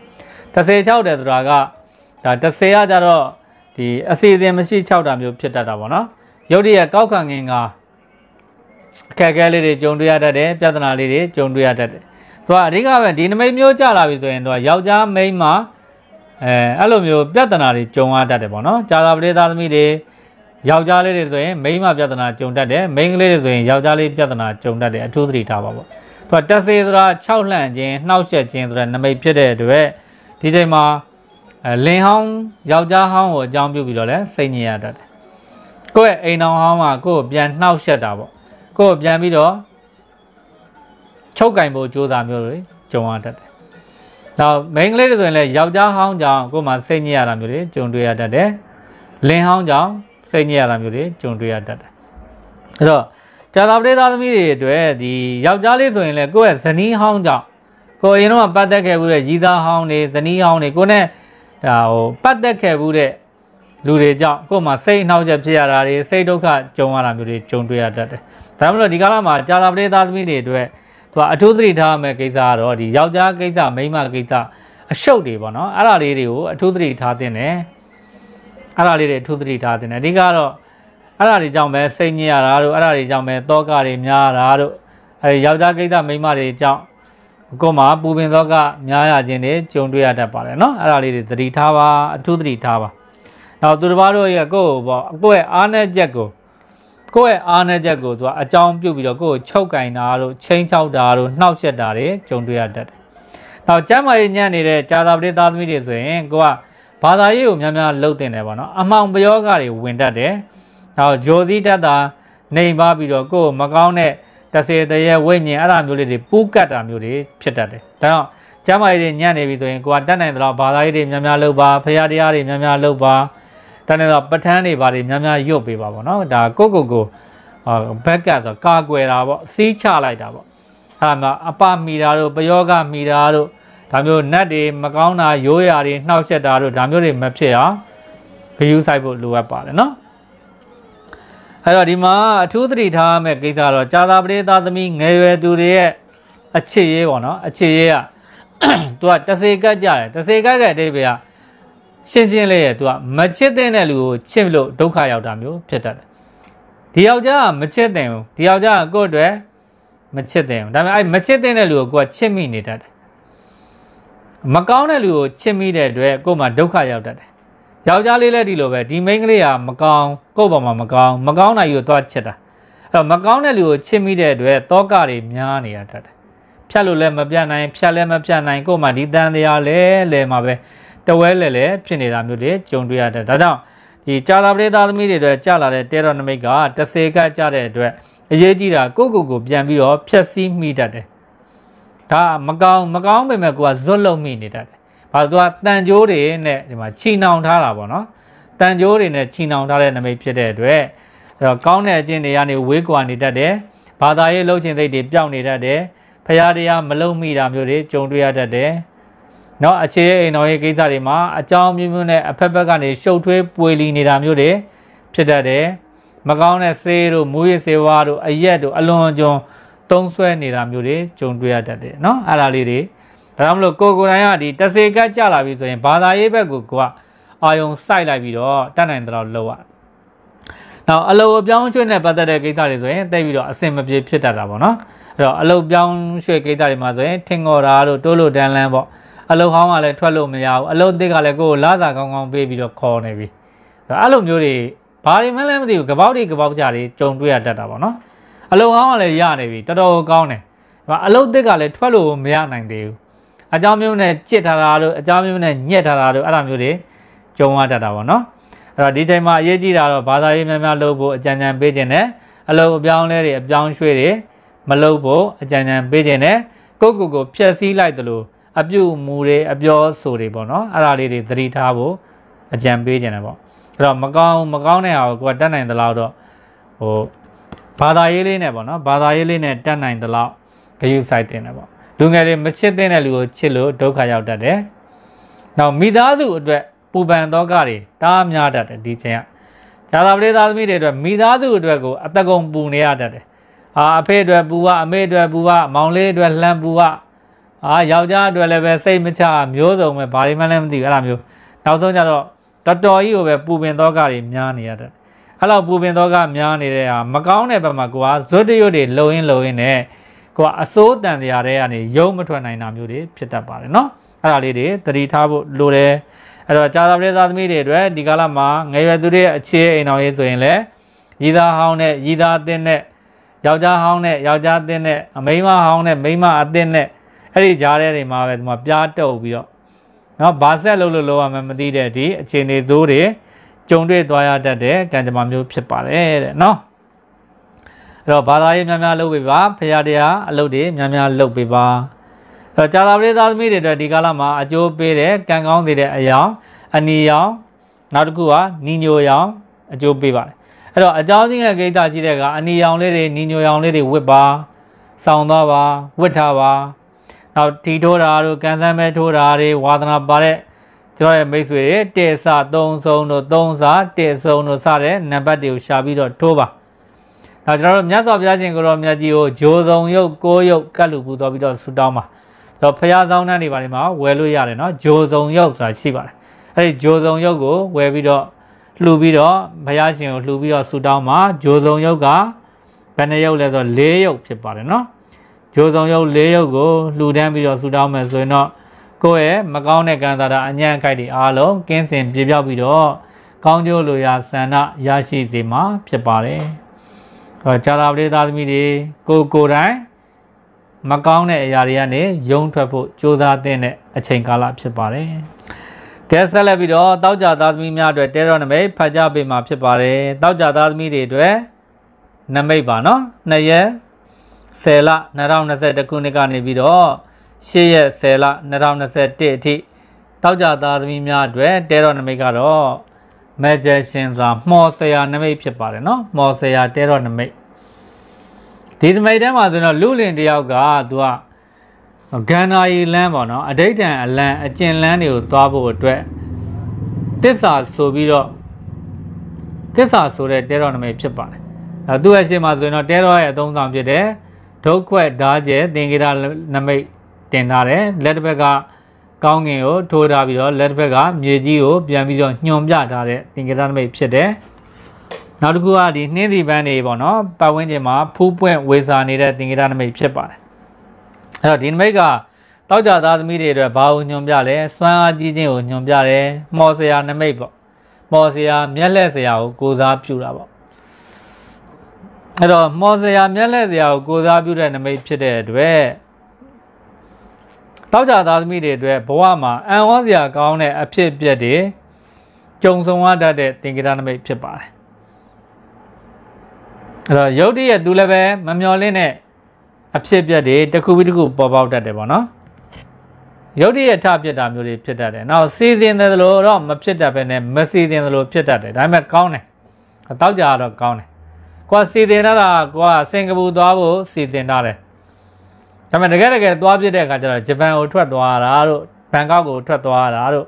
16တဲ့ဆိုတာကဒါ10ကကြတော့ဒီအစီအစဉ်မရှိ6တာမျိုးဖြစ်တတ်တာပေါ့နော်ရုပ်တရက်ကောက်ခံငင်ကအခက်အခဲလေးတွေကြုံတွေ့ရတတ်တယ်ပြဿနာလေးတွေကြုံတွေ့ရတတ်တယ်သူကအဓိကပဲဒီနမိတ်မျိုးကြလာပြီဆိုရင်တော့ယောက်ျားမိန်းမအဲအဲ့လိုမျိုးပြဿနာတွေကြုံရတတ်တယ်ပေါ့နော်ကြာသာပရိသသမီးတွေယောက်ျားလေးတွေဆိုရင်မိန်းမပြဿနာကြုံတတ်တယ်မိန်းကလေးတွေဆိုရင်ယောက်ျားလေးပြဿနာကြုံတတ်တယ်အထူးသတိထားပါပေါ့သူကတက်စေဆိုတာ6လှန့်ခြင်းနှောက်ယှက်ခြင်းဆိုတဲ့နမိတ်ဖြစ်တဲ့အတွက်ဒီချိန်မှာလင်ဟောင်းယောက်ျားဟောင်းကိုအကြောင်းပြုပြီးတော့လဲစိတ်ညစ်ရတတ်တယ်ကိုယ့်ရဲ့အိမ်တော်ဟောင်းကကိုယ့်ကိုပြန်နှောက်ယှက်တာပေါ့ကိုယ့်ကိုပြန်ပြီးတော့ချုပ်ကင်ဖို့ကြိုးစားမျိုးတွေကြုံရတတ်တယ်နောက်မိန်းကလေးတွေဆိုရင်လည်းယောက်ျားဟောင်းကြောင့်ကိုယ်မှာစိတ်ညစ်ရတာမျိုးတွေကြုံတွေ့ရတတ်တယ်လင်ဟောင်းကြောင့်စိတ်ညစ်ရတာမျိုးတွေကြုံတွေ့ရတတ်တယ်အဲ့တော့ကြာသာပတိသားသမီးတွေအတွက်ဒီယောက်ျားလေးဆိုရင်လည်းကိုယ့်ရဲ့ဇနီးဟောင်းကြောင့်ကိုရင်တော့ပတ်သက်ခဲ့ဘူးတဲ့ကြီးသားဟောင်းတွေဇနီးဟောင်းတွေကိုနဲ့ဒါဟိုပတ်သက်ခဲ့ဘူးတဲ့လူတွေကြောင့်ကိုယ်မှာစိတ်နှောက်ယှက်ဖြစ်ရတာတွေစိတ်ဒုက္ခကြုံရတာမျိုးတွေကြုံတွေ့ရတတ်တယ်ဒါမှမဟုတ်ဒီကာလမှာကြာသာပတိသားသမီးတွေအတွက်သူကအထူးသတိထားရမယ့်ကိစ္စကတော့ဒီယောက်ျားကိစ္စမိန်းမကိစ္စအရှုပ်တွေပေါ့နော်အဲ့ဒါလေးတွေကိုအထူးသတိထားသင့်တယ်အဲ့ဒါလေးတွေထူးသတိထားတင်တယ်အဓိကတော့အဲ့ဒါတွေကြောင့်ပဲစိတ်ညစ်ရတာတို့အဲ့ဒါတွေကြောင့်ပဲတောကတွေများရတာတို့အဲ့ယောက်ျားကိစ္စမိန်းမတွေကြောင့်အကုန်မှာပူပင်သောကများရခြင်းတွေကြုံတွေ့ရတတ်ပါတယ်နော်အဲ့ဒါလေးတွေသတိထားပါအထူးသတိထားပါနောက်သူတစ်ပါးတို့ရဲ့ကိုယ့်ပေါ့ကိုယ့်ရဲ့အားနည်းချက်ကိုကိုယ့်ရဲ့အားနည်းချက်ကိုသူကအကြောင်းပြုပြီးတော့ကိုယ့်ကိုချုပ်ကင်တာတို့ချိန်ချောက်တာတို့နှောက်ယှက်တာတွေကြုံတွေ့ရတတ်တယ်။နောက်ကျမ်းမာရေးညံ့နေတဲ့ကြာသာပတိသားသမီးတွေဆိုရင်ကိုကဘာသာရေးကိုများများလှုပ်တင်တယ်ပေါ့နော်အမှောင်ပယောဂတွေဝင်တတ်တယ်နောက်ဂျိုသီတတ်တာ နေပါပြီးတော့ကိုယ်မကောင်းတဲ့တဆေတရေဝိညာဉ်အဲ့ဒါမျိုးလေးတွေပူးကတ်တာမျိုးတွေဖြစ်တတ်တယ်ဒါကြောင့်ကျမ်းမာရေးတွေညံ့နေပြီဆိုရင်ကိုကတတ်နိုင်တော့ဘာသာရေးတွေများများလှုပ်ပါဖရာတရားတွေများများလှုပ်ပါတတ်နိုင်တော့ပဋ္ဌာန်းတွေဘာတွေများများရွတ်ပေးပါပေါ့နော်ဒါကိုကိုကိုဘက်ကဆိုကာကွယ်တာပေါ့စီးချလိုက်တာပေါ့အဲ့ဒါမှအပမီတာတို့ပယောဂမီတာတို့ဒါမျိုးနတ်တွေမကောင်းတာရိုးရာတွေနှောက်ယှက်တာတို့ဒါမျိုးတွေမဖြစ်အောင်ဂရုစိုက်ဖို့လိုအပ်ပါတယ်နော်အဲ့တော့ဒီမှာအထူးသတိထားရမယ့်ကိစ္စတော့ကြာသာပရိသသမီးငယ်ရွယ်သူတွေရဲ့အခြေရေးပေါ့နော်အခြေရေးကသူကတစေကတ်ကြတယ်တစေကတ်ကအတိပ္ပယ်ကရှင်းရှင်းလေးရဲ့သူကမချစ်တဲ့လူကိုချစ်လို့ဒုက္ခရောက်တာမျိုး ဖြစ်တတ်တယ်ဒီယောက်ျားကမချစ်တဲ့ဘူးဒီယောက်ျားကကိုယ့်အတွက်မချစ်တဲ့ဘူးဒါပေမဲ့အဲ့မချစ်တဲ့လူကိုကိုယ်ကချစ်မိနေတတ်တယ်မကောင်းတဲ့လူကိုချစ်မိတဲ့အတွက်ကိုယ်မှာဒုက္ခရောက်တတ်တယ်။ယောက်ျားလေးလည်းဒီလိုပဲဒီမိန်းကလေးကမကောင်းကိုယ့်ပေါ်မှာမကောင်းမကောင်းတာကြီးကိုသွားချစ်တာ။အဲ့တော့မကောင်းတဲ့လူကိုချစ်မိတဲ့အတွက်တောကတွေများနေရတတ်တယ်။ဖြတ်လို့လည်းမပြတ်နိုင်ဖြတ်လည်းမပြတ်နိုင်ကိုယ်မှာဒီတန်တရားလဲလဲမှာပဲတဝဲလဲလဲဖြစ်နေတာမျိုးတွေကြုံတွေ့ရတတ်။ဒါကြောင့်ဒီကြာသာပရိသသမီးတွေအတွက်ကြာလာတဲ့တဲတော်နမိတ်က30ကကြာတဲ့အတွက်အရေးကြီးတာကိုယ့်ကိုယ်ကိုပြန်ပြီးတော့ဖြက်စီးမိတတ်တယ်။ဒါမကောင်းမကောင်းပေမဲ့ကိုကဇွတ်လုံးမိနေတတ်တယ်။ဘာလို့သူကတန်ကြိုးတွေနဲ့ဒီမှာချီနှောင်ထားတာပေါ့နော်။တန်ကြိုးတွေနဲ့ချီနှောင်ထားတဲ့နမိတ်ဖြစ်တဲ့အတွက်အဲ့တော့ကောင်းတဲ့အကျင့်တွေကနေဝေးကွာနေတတ်တယ်။ဘာသာရေးလှုပ်ခြင်းစိတ်တွေပျောက်နေတတ်တယ်။ဖရာတရားမလုံမိတာမျိုးတွေကြုံတွေ့ရတတ်တယ်။နော်အခြေအိမ်တော်ရေးကိစ္စတွေမှာအကြောင်းမျိုးမျိုးနဲ့အဖက်ဖက်ကနေရှုပ်ထွေးပွေလီနေတာမျိုးတွေဖြစ်တတ်တယ်။မကောင်းတဲ့ဆေးတို့မူရစ်ဆေးဝါးတို့အရက်တို့အလွန်အကျွံသုံးဆွဲနေတာမျိုးတွေကြုံတွေ့ရတတ်တယ်เนาะအဲ့ဒါလေးတွေဒါကြောင့်မလို့ကိုကိုတိုင်းကဒီတစေကကြလာပြီဆိုရင်ဘာသာရေးဘက်ကိုကအာယုံစိုက်လိုက်ပြီးတော့တတ်နိုင်တဲ့လောက်လောက်ရနောက်အလုပ်အပြောင်းရွှေ့နဲ့ပတ်သက်တဲ့ကိစ္စတွေဆိုရင်တိတ်ပြီးတော့အဆင်မပြေဖြစ်တတ်တာပေါ့နော်အဲ့တော့အလုပ်ပြောင်းရွှေ့ကိစ္စတွေမှာဆိုရင်ထင်ငေါ်တာတို့တိုးလို့တန်းလန်းပေါ့အလုပ်ဟောင်းကလည်းထွက်လို့မရဘူးအလုပ်သစ်ကလည်းကိုယ်လာစာကောင်းကောင်းပေးပြီးတော့ခေါ်နေပြီအဲ့လိုမျိုးတွေဘာတွေမှလည်းမသိဘူးကပောက်တွေကပောက်ကြတွေကြုံတွေ့ရတတ်တာပေါ့နော်အလုတ်ဟောင်းကလည်းရနေပြီတော်တော်ကောင်းတယ်အလုတ်သစ်ကလည်းထွက်လို့မရနိုင်သေးဘူးအကြောင်းမျိုးနဲ့ကြစ်ထားတာတို့အကြောင်းမျိုးနဲ့ညက်ထားတာတို့အဲ့လိုမျိုးတွေကြုံရတတ်တာပေါ့နော်အဲ့တော့ဒီချိန်မှာအရေးကြီးတာတော့ဘာသာရေးများများလုပ်ဖို့အကြံဉာဏ်ပေးခြင်းနဲ့အလုပ်အပြောင်းလဲတွေအပြောင်းရွှေ့တွေမလုပ်ဖို့အကြံဉာဏ်ပေးခြင်းနဲ့ကိုယ့်ကိုယ်ကိုဖျက်ဆီးလိုက်သလိုအပြုတ်မူတွေအပြောဆိုတွေပေါ့နော်အဲ့ဒါလေးတွေသတိထားဖို့အကြံပေးခြင်းနဲ့ပေါ့အဲ့တော့မကောင်းမကောင်းတဲ့ဟာကိုကိုယ်ကတတ်နိုင်သလောက်တော့ဟိုဘာသာရေးလေးနဲ့ပေါ့နော်ဘာသာရေးလေးနဲ့တတ်နိုင်သလောက်ဂရုစိုက်တင်တယ်ပေါ့လူငယ်တွေမချစ်သင့်တဲ့လူကိုချစ်လို့ဒုက္ခရောက်တတ်တယ်။နောက်မိသားစုအတွက်ပူပန်တော့ကတွေတားများတတ်တယ်ဒီချိန်ကဇာတာပရိသတ်သမီးတွေအတွက်မိသားစုအတွက်ကိုအသက်ကုန်ပူနေရတတ်တယ်။အာအဖေအတွက်ပူကအမေအတွက်ပူကမောင်လေးအတွက်လှမ်းပူကအာယောက်ျားအတွက်လည်းပဲစိတ်မချမျိုးစုံပဲဘာတွေမှလည်းမသိဘူးအဲ့လိုမျိုးနောက်ဆုံးကျတော့တော်တော်ကြီးကိုပဲပူပင်တော့ကတွေများနေရတတ်အဲ့လောက်ပူပင်တော့ကများနေတဲ့ဟာမကောင်းတဲ့ဘက်မှာကိုကဇွတ်တရွတ်တွေလုံရင်းလုံရင်းနဲ့ကိုကအစိုးတန်တရားတွေကနေရုံမထွက်နိုင်တာမျိုးတွေဖြစ်တတ်ပါတယ်เนาะအဲ့ဒါလေးတွေသတိထားဖို့လိုတယ်အဲ့တော့ကြာသပတေးသားသမီးတွေအတွက်ဒီကာလမှာငယ်ရွယ်သူတွေအခြေအိမ်တော်ရေးဆိုရင်လည်းရည်သားဟောင်းနဲ့ရည်သားအသင်းနဲ့ယောက်ျားဟောင်းနဲ့ယောက်ျားအသင်းနဲ့အမိန်းမဟောင်းနဲ့မိန်းမအသင်းနဲ့အဲ့ဒီကြားထဲတွေမှာပဲဒီမှာပြားတုပ်ပြီးတော့เนาะဘာဆက်လုပ်လို့လောရမှမသိတဲ့ဒီအခြေအနေသိုးတွေကြုံတွေ့သွားရတတ်တဲ့ကံကြမ္မာမျိုးဖြစ်ပါတယ်တဲ့နော်အဲ့တော့ဘာသာရေးများများလုပ်ပေးပါဖရာတရားအလုပ်တွေများများလုပ်ပေးပါအဲ့တော့ဇာတာပရိသသမီးတွေအတွက်ဒီကာလမှာအကျိုးပေးတဲ့ကံကောင်းစေတဲ့အရာအနီရောင်နောက်တစ်ခုကညီညွတ်ရောင်အကျိုးပေးပါတယ်အဲ့တော့အကြောင်းချင်းရဲ့ကိစ္စရှိတဲ့ကအနီရောင်လေးတွေညီညွတ်ရောင်လေးတွေဝတ်ပါ ဆောင်သွားပါဝတ်ထားပါနောက်ထီထိုးတာတို့ကံစမ်းမဲထိုးတာတွေဝါသနာပါတဲ့ကျွန်တော်ရဲ့မိတ်ဆွေတွေတေစာ၃ဆုံးတို့၃စာတေဆုံးတို့စတဲ့နံပါတ်တွေကိုရှာပြီးတော့ထိုးပါဒါကျွန်တော်တို့မြတ်စွာဘုရားရှင်ကိုရောမြတ်ကြီးကိုဂျိုးဆောင်ရုပ်ကိုရုပ်ကတ်လူပူတော်ပြီးတော့ဆူတောင်းပါတော့ဖရာဆောင်နှန်းတွေပါဒီမှာဝယ်လို့ရတယ်เนาะဂျိုးဆောင်ရုပ်ဆိုတာရှိပါတယ်အဲ့ဒီဂျိုးဆောင်ရုပ်ကိုဝယ်ပြီးတော့လှူပြီးတော့ဘုရားရှင်ကိုလှူပြီးတော့ဆူတောင်းပါဂျိုးဆောင်ရုပ်ကဘယ်နှရုပ်လဲဆိုတော့၄ရုပ်ဖြစ်ပါတယ်เนาะဂျိုးဆောင်ရုပ်၄ရုပ်ကိုလှူဒန်းပြီးတော့ဆူတောင်းမယ်ဆိုရင်တော့ကိုယ့်ရဲ့မကောင်းတဲ့ကံစားတာအညံ့အကိုက်တွေအားလုံးကင်းစင်ပြေပြောက်ပြီးတော့ကောင်းကျိုးလိုရာဆန္ဒရရှိစေမှာဖြစ်ပါတယ်။အဲကြာတာပရိသတ်သမီးတွေကိုကိုယ်တိုင် မကောင်းတဲ့အရာတွေကနေယုံထွက်ဖို့ကြိုးစားတဲ့အချိန်ကာလဖြစ်ပါတယ်။ကဲဆက်လက်ပြီးတော့တောက်ကြသားသမီးများအတွက်တဲတော်နမိတ်ဖတ်ကြပေးမှာဖြစ်ပါတယ်။တောက်ကြသားသမီးတွေအတွက်နမိတ်ပါနော်။နှစ်ရက်10လ2021ခုနှစ်ကနေပြီးတော့၈ရက်10လ2021အထိတောက်ကြသားသမီးများအတွက်တဲတော်နမိတ်ကတော့မက်ဂျယ်ရှင်ဆိုတာမော်ဆရာနမိတ်ဖြစ်ပါတယ်နော်မော်ဆရာတဲတော်နမိတ်ဒီနမိတ်ထဲမှာဆိုတော့လူလင်တယောက်ကသူကဂန္ဓာယီလန်းပေါ့နော်အဋိဌံအလန်းအကျင်လန်းတွေကိုသွားဖို့အတွက်တစ္ဆာဆိုပြီးတော့တစ္ဆာဆိုတဲ့တဲတော်နမိတ်ဖြစ်ပါတယ်အဲသူ့အရှင်မှာဆိုရင်တော့တဲတော်ရဲ့အသုံးဆောင်ဖြစ်တယ်ဒုက္ခွက်ဓာကျဲသင်္ကေတနမိတ်တင်ထားတယ်လက်တစ်ဘက်ကကောင်းကင်ကိုထိုးထားပြီးတော့လက်တစ်ဘက်ကမြေကြီးကိုပြန်ပြီးတော့ညှွန်ပြထားတဲ့သင်္ကေတနမိတ်ဖြစ်တယ်နောက်တစ်ခုကဒီနှင်းစီပန်းတွေပေါ့နော်ပတ်ဝန်းကျင်မှာဖူးပွင့်ဝေစာနေတဲ့သင်္ကေတနမိတ်ဖြစ်ပါတယ်အဲ့တော့ဒီနမိတ်ကတောက်ကြသားသမီးတွေအတွက်ဘာကိုညွန်ပြလဲစွမ်းအားကြီးခြင်းကိုညွန်ပြတယ်မော်ဆရာနမိတ်ပေါ့မော်ဆရာမျက်လှည့်ဆရာကိုကိုစားပြုတာပေါ့အဲ့တော့မော်ဆရာမျက်လှည့်ဆရာကိုကိုစားပြုတဲ့နမိတ်ဖြစ်တဲ့အတွက်တောက်ကြသားသမီးတွေအတွက်ဘဝမှာအံ့ဩစရာကောင်းတဲ့အဖြစ်အပျက်တွေကြုံဆုံရတတ်တဲ့သင်္ကေတနမိတ်ဖြစ်ပါတယ်အဲ့တော့ယုတ်တိရဲ့သူလည်းပဲမမျော်လင့်တဲ့အဖြစ်အပျက်တွေတစ်ခုပြီးတစ်ခုပေါ်ပေါက်တတ်တယ်ပေါ့နော်ယုတ်တိရဲ့ထဖြစ်တာမျိုးတွေဖြစ်တတ်တယ်နောက်စီစဉ်တယ်လို့တော့မဖြစ်တတ်ပဲနဲ့မစီစဉ်တယ်လို့ဖြစ်တတ်တယ်ဒါပေမဲ့ကောင်းတယ်တောက်ကြတော့ကောင်းတယ်ကိုကစီစဉ်တာကကိုကစင်ကာပူသွားဖို့စီစဉ်တာတယ်ဒါပေမဲ့တကယ်တကယ်သွားပြစ်တဲ့အခါကျတော့ဂျပန်ကိုထွက်သွားတာတို့ဘန်ကောက်ကိုထွက်သွားတာတို့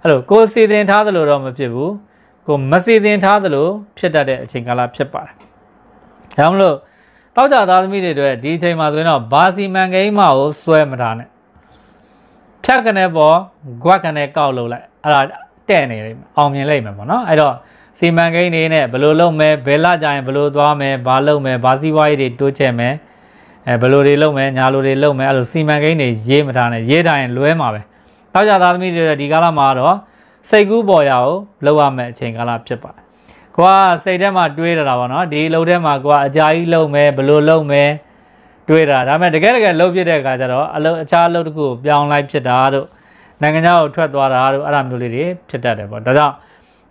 အဲ့လိုကိုစီစဉ်ထားသလိုတော့မဖြစ်ဘူးကိုမစီစဉ်ထားသလိုဖြစ်တတ်တဲ့အချိန်ကာလဖြစ်ပါတယ်ဒါမှမဟုတ်တောက်ကြသားသမီးတွေအတွက်ဒီအချိန်မှာဆိုရင်တော့ဘာစီမန်ကိန်းမကိုစွဲမထားနဲ့ဖြတ်ကနေပေါ်ဂွက်ကနေကောက်လို့လိုက်အဲ့ဒါတဲ့နေလိမ့်မယ်အောင်မြင်လိမ့်မယ်ပေါ့နော်အဲ့တော့စီမံကိန်းတွေနဲ့ဘယ်လိုလုပ်မလဲဘယ်လကြရင်ဘယ်လိုသွားမလဲဘာလုပ်မလဲဘာစီးပွားရေးတွေတိုးချဲ့မလဲအဲဘလိုတွေလုပ်မယ်ညာလိုတွေလုပ်မယ်အဲ့လိုစီမံကိန်းတွေရေးမထားနဲ့ရေးတိုင်းလွဲမှာပဲတောက်ကြသားသမီးတွေဒီကာလမှာတော့စိတ်ကူးပေါ်ရအောင်လောက်ရမယ့်အချိန်ကာလဖြစ်ပါတယ်ကိုကစိတ်ထဲမှာတွေးတာပါနော်ဒီလှုပ်ထဲမှာကိုကအကြာကြီးလှုပ်မယ်ဘလို့လှုပ်မယ်တွေးတာဒါပေမဲ့တကယ်တကယ်လှုပ်ဖြစ်တဲ့အခါကျတော့အလုပ်အခြားအလုပ်တစ်ခုကိုပြောင်းလိုက်ဖြစ်တာတို့နိုင်ငံခြားကိုထွက်သွားတာတို့အဲ့ဒါမျိုးလေးတွေဖြစ်တတ်တယ်ပေါ့ဒါကြောင့်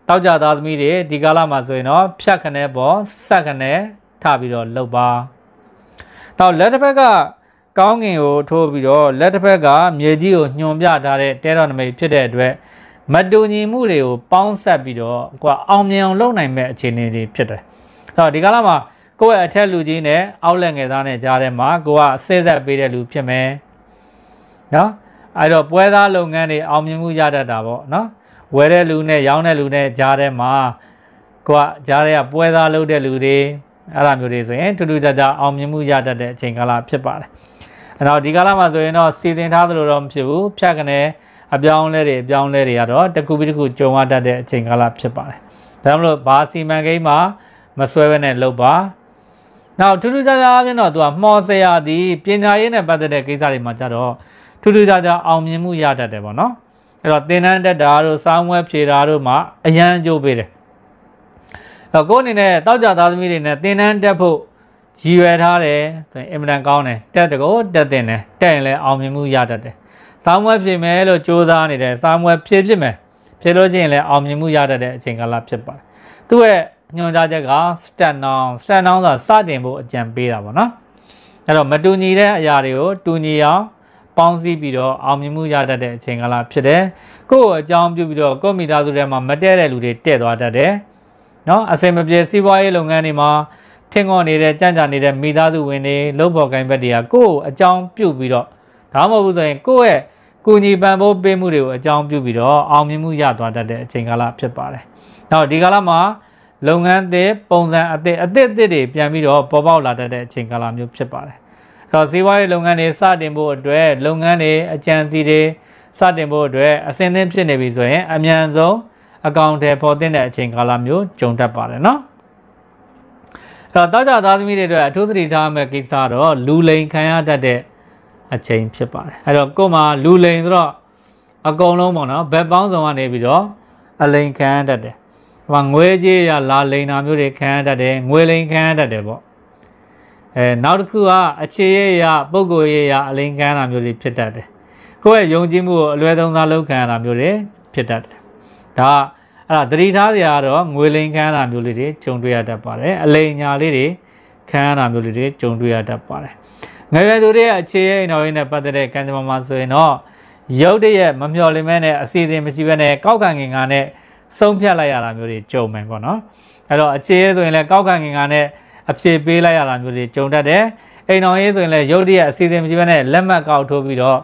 တောက်ကြသားသမီးတွေဒီကာလမှာဆိုရင်တော့ဖြတ်ခနဲပေါ်ဆက်ခနဲထပြီးတော့လှုပ်ပါနောက်လက်တစ်ဖက်ကကောင်းငင်ကိုထိုးပြီးတော့လက်တစ်ဖက်ကမြေကြီးကိုညွန်ပြထားတဲ့တဲတော်နမိတ်ဖြစ်တဲ့အတွက်မတူညီမှုတွေကိုပေါင်းဆက်ပြီးတော့ကိုကအောင်မြင်အောင်လုပ်နိုင်မဲ့အခြေအနေတွေဖြစ်တယ်။အဲ့တော့ဒီကာလမှာကိုယ့်ရဲ့အထက်လူကြီးနဲ့အောက်လက်ငယ်သားနဲ့ကြားထဲမှာကိုကအဆဲဆက်ပေးတဲ့လူဖြစ်မယ်။နော်။အဲ့တော့ပွဲသားလုပ်ငန်းတွေအောင်မြင်မှုရတတ်တာပေါ့နော်။ဝယ်တဲ့လူနဲ့ရောင်းတဲ့လူနဲ့ကြားထဲမှာကိုကကြားထဲကပွဲသားလုပ်တဲ့လူတွေအဲ့လိုမျိုးတွေဆိုရင်ထူးထူးခြားခြားအောင်မြင်မှုရတတ်တဲ့အချိန်ကာလဖြစ်ပါတယ်အဲ့တော့ဒီကာလမှာဆိုရင်တော့စီစဉ်ထားသလိုတော့မဖြစ်ဘူးဖြတ်ကနေအပြောင်းလဲတွေအပြောင်းလဲတွေကတော့တစ်ခုပြီးတစ်ခုကြုံရတတ်တဲ့အချိန်ကာလဖြစ်ပါတယ်ဒါမှမဟုတ်ဘာစီမံကိန်းမှာမဆွဲဘဲနဲ့လုပ်ပါနောက်ထူးထူးခြားခြားပြန်တော့သူကမှော်ဆရာသည်ပညာရေးနဲ့ပတ်သက်တဲ့ကိစ္စတွေမှာကြတော့ထူးထူးခြားခြားအောင်မြင်မှုရတတ်တယ်ပေါ့နော်အဲ့တော့သင်တန်းတက်တာတို့စောင်းဝဲဖြေတာတို့မှာအရန်ကြိုးပေးတယ်တော့ကိုယ်အနေနဲ့တောက်ကြသားသမီးတွေနဲ့သင်တန်းတက်ဖို့ရည်ရွယ်ထားတယ်ဆိုရင်အင်မတန်ကောင်းတယ်တက်တကောတက်တင်တယ်တက်ရင်လည်းအောင်မြင်မှုရတတ်တယ်စာမွေးဖြစ်မယ်လို့ကြိုးစားနေတယ်စာမွေးဖြစ်ဖြစ်မယ်ဖြစ်လို့ချင်းလည်းအောင်မြင်မှုရတတ်တဲ့အချိန်ကာလဖြစ်ပါတယ်သူ့ရဲ့ညွှန်ကြားချက်က stand down stand down ဆိုတာစတင်ဖို့အကြံပေးတာပေါ့နော်အဲ့တော့မတူညီတဲ့အရာတွေကိုတူညီအောင်ပေါင်းစည်းပြီးတော့အောင်မြင်မှုရတတ်တဲ့အချိန်ကာလဖြစ်တယ်ကိုယ့်အကြောင်းပြုပြီးတော့ကွန်ပျူတာစုထဲမှာမတည့်တဲ့လူတွေတည့်သွားတတ်တယ်နော်အစင်မပြေစီးပွားရေးလုပ်ငန်းတွေမှာထင်ငေါ်နေတဲ့ကြံ့ကြာနေတဲ့မိသားစုဝင်တွေလုပ်ဖော်ကိုင်းဘက်တွေကကိုယ့်အကြောင်းပြုပြီးတော့ဒါမှမဟုတ်ဘူးဆိုရင်ကိုယ့်ရဲ့ကိုညီပံ့ပိုးပေးမှုတွေကိုအကြောင်းပြုပြီးတော့အောင်မြင်မှုရသွားတတ်တဲ့အချိန်ကာလဖြစ်ပါတယ်။နောက်ဒီကာလမှာလုပ်ငန်းသစ်ပုံစံအသစ်အသစ်အသစ်တွေပြန်ပြီးတော့ပေါ်ပေါက်လာတတ်တဲ့အချိန်ကာလမျိုးဖြစ်ပါတယ်။အဲ့တော့ဈေးဝါးရေးလုပ်ငန်းတွေစတင်ဖို့အတွက် လုပ်ငန်းတွေအကြံစီတွေစတင်ဖို့အတွက်အဆင်သင့်ဖြစ်နေပြီဆိုရင်အမြန်ဆုံးအကောင့်ထဲပေါ်တင်တဲ့အချိန်ကာလမျိုးကြုံတတ်ပါတယ်နော်။အဲ့တော့တောက်ကြသားသမီးတွေအတွက်အထူးသတိထားမယ့်ကိစ္စတော့လူလိန်ခံရတတ်တဲ့အချိန်ဖြစ်ပါတယ်။အဲ့တော့ကို့မှာလူလိန်ဆိုတော့အကုန်လုံးပေါ့နော်ဘက်ပေါင်းဆောင်ကနေပြီးတော့အလိန်ခံရတတ်တယ်။ဟိုငွေကြေးရလာလိန်နာမျိုးတွေခံရတတ်တယ်ငွေလိန်ခံရတတ်တယ်ပေါ့။အဲနောက်တစ်ခုကအခြေရရပုံကိုရရအလိန်ခံရတာမျိုးတွေဖြစ်တတ်တယ်။ကိုယ့်ရဲ့ယုံကြည်မှုကိုအလွဲသုံးစားလုပ်ခံရတာမျိုးတွေဖြစ်တတ်တယ်ဒါအဲ့ဒါသတိထားစရာကတော့ငွေလိမ်ခမ်းတာမျိုးလေးတွေကြုံတွေ့ရတတ်ပါတယ်အလိမ်ညာလေးတွေခမ်းတာမျိုးလေးတွေကြုံတွေ့ရတတ်ပါတယ်ငရွယ်သူတွေရဲ့အခြေအနေတော်ရင်းနဲ့ပတ်သက်တဲ့ကံကြမ္မာမှာဆိုရင်တော့ရုပ်တရက်မမျှော်လင့်မဲနဲ့အစီအစဉ်မရှိဘဲနဲ့ကောက်ခံငင်ကနဲ့ဆုံးဖြတ်လိုက်ရတာမျိုးတွေကြုံမယ်ပေါ့နော်အဲ့တော့အခြေရဲဆိုရင်လည်းကောက်ခံငင်ကနဲ့အဖြေပေးလိုက်ရတာမျိုးတွေကြုံတတ်တယ်အိမ်တော်ရေးဆိုရင်လည်းရုပ်တရက်အစီအစဉ်မရှိဘဲနဲ့လက်မှတ်ကောက်ထိုးပြီးတော့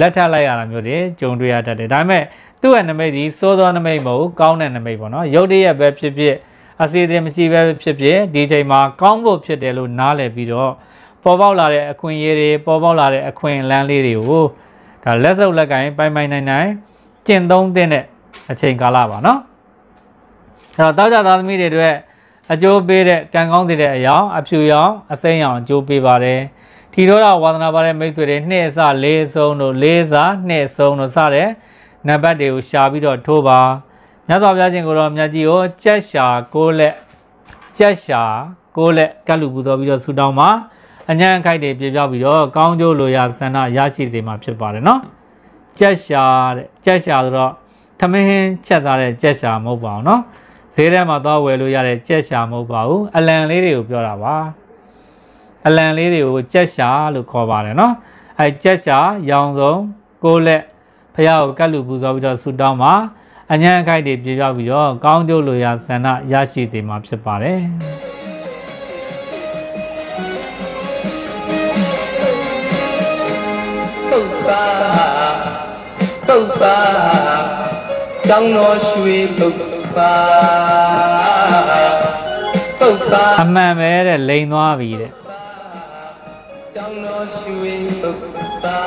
လက်ထပ်လိုက်ရတာမျိုးတွေကြုံတွေ့ရတတ်တယ်ဒါပေမဲ့သူ့ရဲ့နမိတ်ဒီစိုးသောနမိတ်မဟုတ်ကောင်းတဲ့နမိတ်ပေါ့နော်ရုပ်တရက်ပဲဖြစ်ဖြစ်အစီအစဉ်မရှိပဲဖြစ်ဖြစ်ဒီချိန်မှာကောင်းဖို့ဖြစ်တယ်လို့နားလည်ပြီးတော့ပေါ်ပေါက်လာတဲ့အခွင့်အရေးတွေပေါ်ပေါက်လာတဲ့အခွင့်အလန်းလေးတွေကိုဒါလက်စုပ်လက်ကင်ပိုင်ပိုင်နိုင်နိုင်ကျင့်သုံးတဲ့အချိန်ကာလပါနော်အဲတော့တောက်ကြသားသမီးတွေအတွက်အကျိုးပေးတဲ့ကံကောင်းတဲ့အရာအဖြူရောင်အစိမ်းရောင်အကျိုးပေးပါတယ်ထီတော့တာဝါသနာပါတဲ့မိတ်ဆွေတွေနှစ်အစ၄ဆုံးတို့၄စာနှစ်ဆုံးတို့စတဲ့နံပါတ်တွေကိုရှာပြီးတော့ထိုးပါမြတ်စွာဘုရားရှင်ကိုတော့မြတ်ကြီးကိုကြက်ရှာကိုလက်ကြက်ရှာကိုလက်ကလူပူတော်ပြီးတော့ဆူတောင်းပါအញ្ញံခိုက်တွေပြပြောက်ပြီးတော့ကောင်းကျိုးလိုရာဆန္ဒရရှိစေမှာဖြစ်ပါတယ်နော်ကြက်ရှာတဲ့ကြက်ရှာဆိုတော့သမင်းဟင်းချက်သားတဲ့ကြက်ရှာမဟုတ်ပါဘူးနော်ဈေးထဲမှာသွားဝယ်လို့ရတဲ့ကြက်ရှာမဟုတ်ပါဘူးအလံလေးတွေကိုပြောတာပါအလံလေးတွေကိုကြက်ရှာလို့ခေါ်ပါတယ်နော်အဲကြက်ရှာရောင်စုံ ကိုလက်ဖရာကိုကတ်လူပူဇော်ပြီးတော့ဆုတောင်းပါအញ្ញံအခိုက်တွေပြေပြောက်ပြီးတော့ကောင်းကျိုးလိုရာဆန္ဒရရှိစေမှာဖြစ်ပါတယ်တုတ်ပါတုတ်ပါတောင်းတော်ရွှေတုတ်ပါတုတ်ပါအမှန်ပဲတဲ့လိန်သွားပြီတဲ့တောင်းတော်ရွှေတုတ်ပါ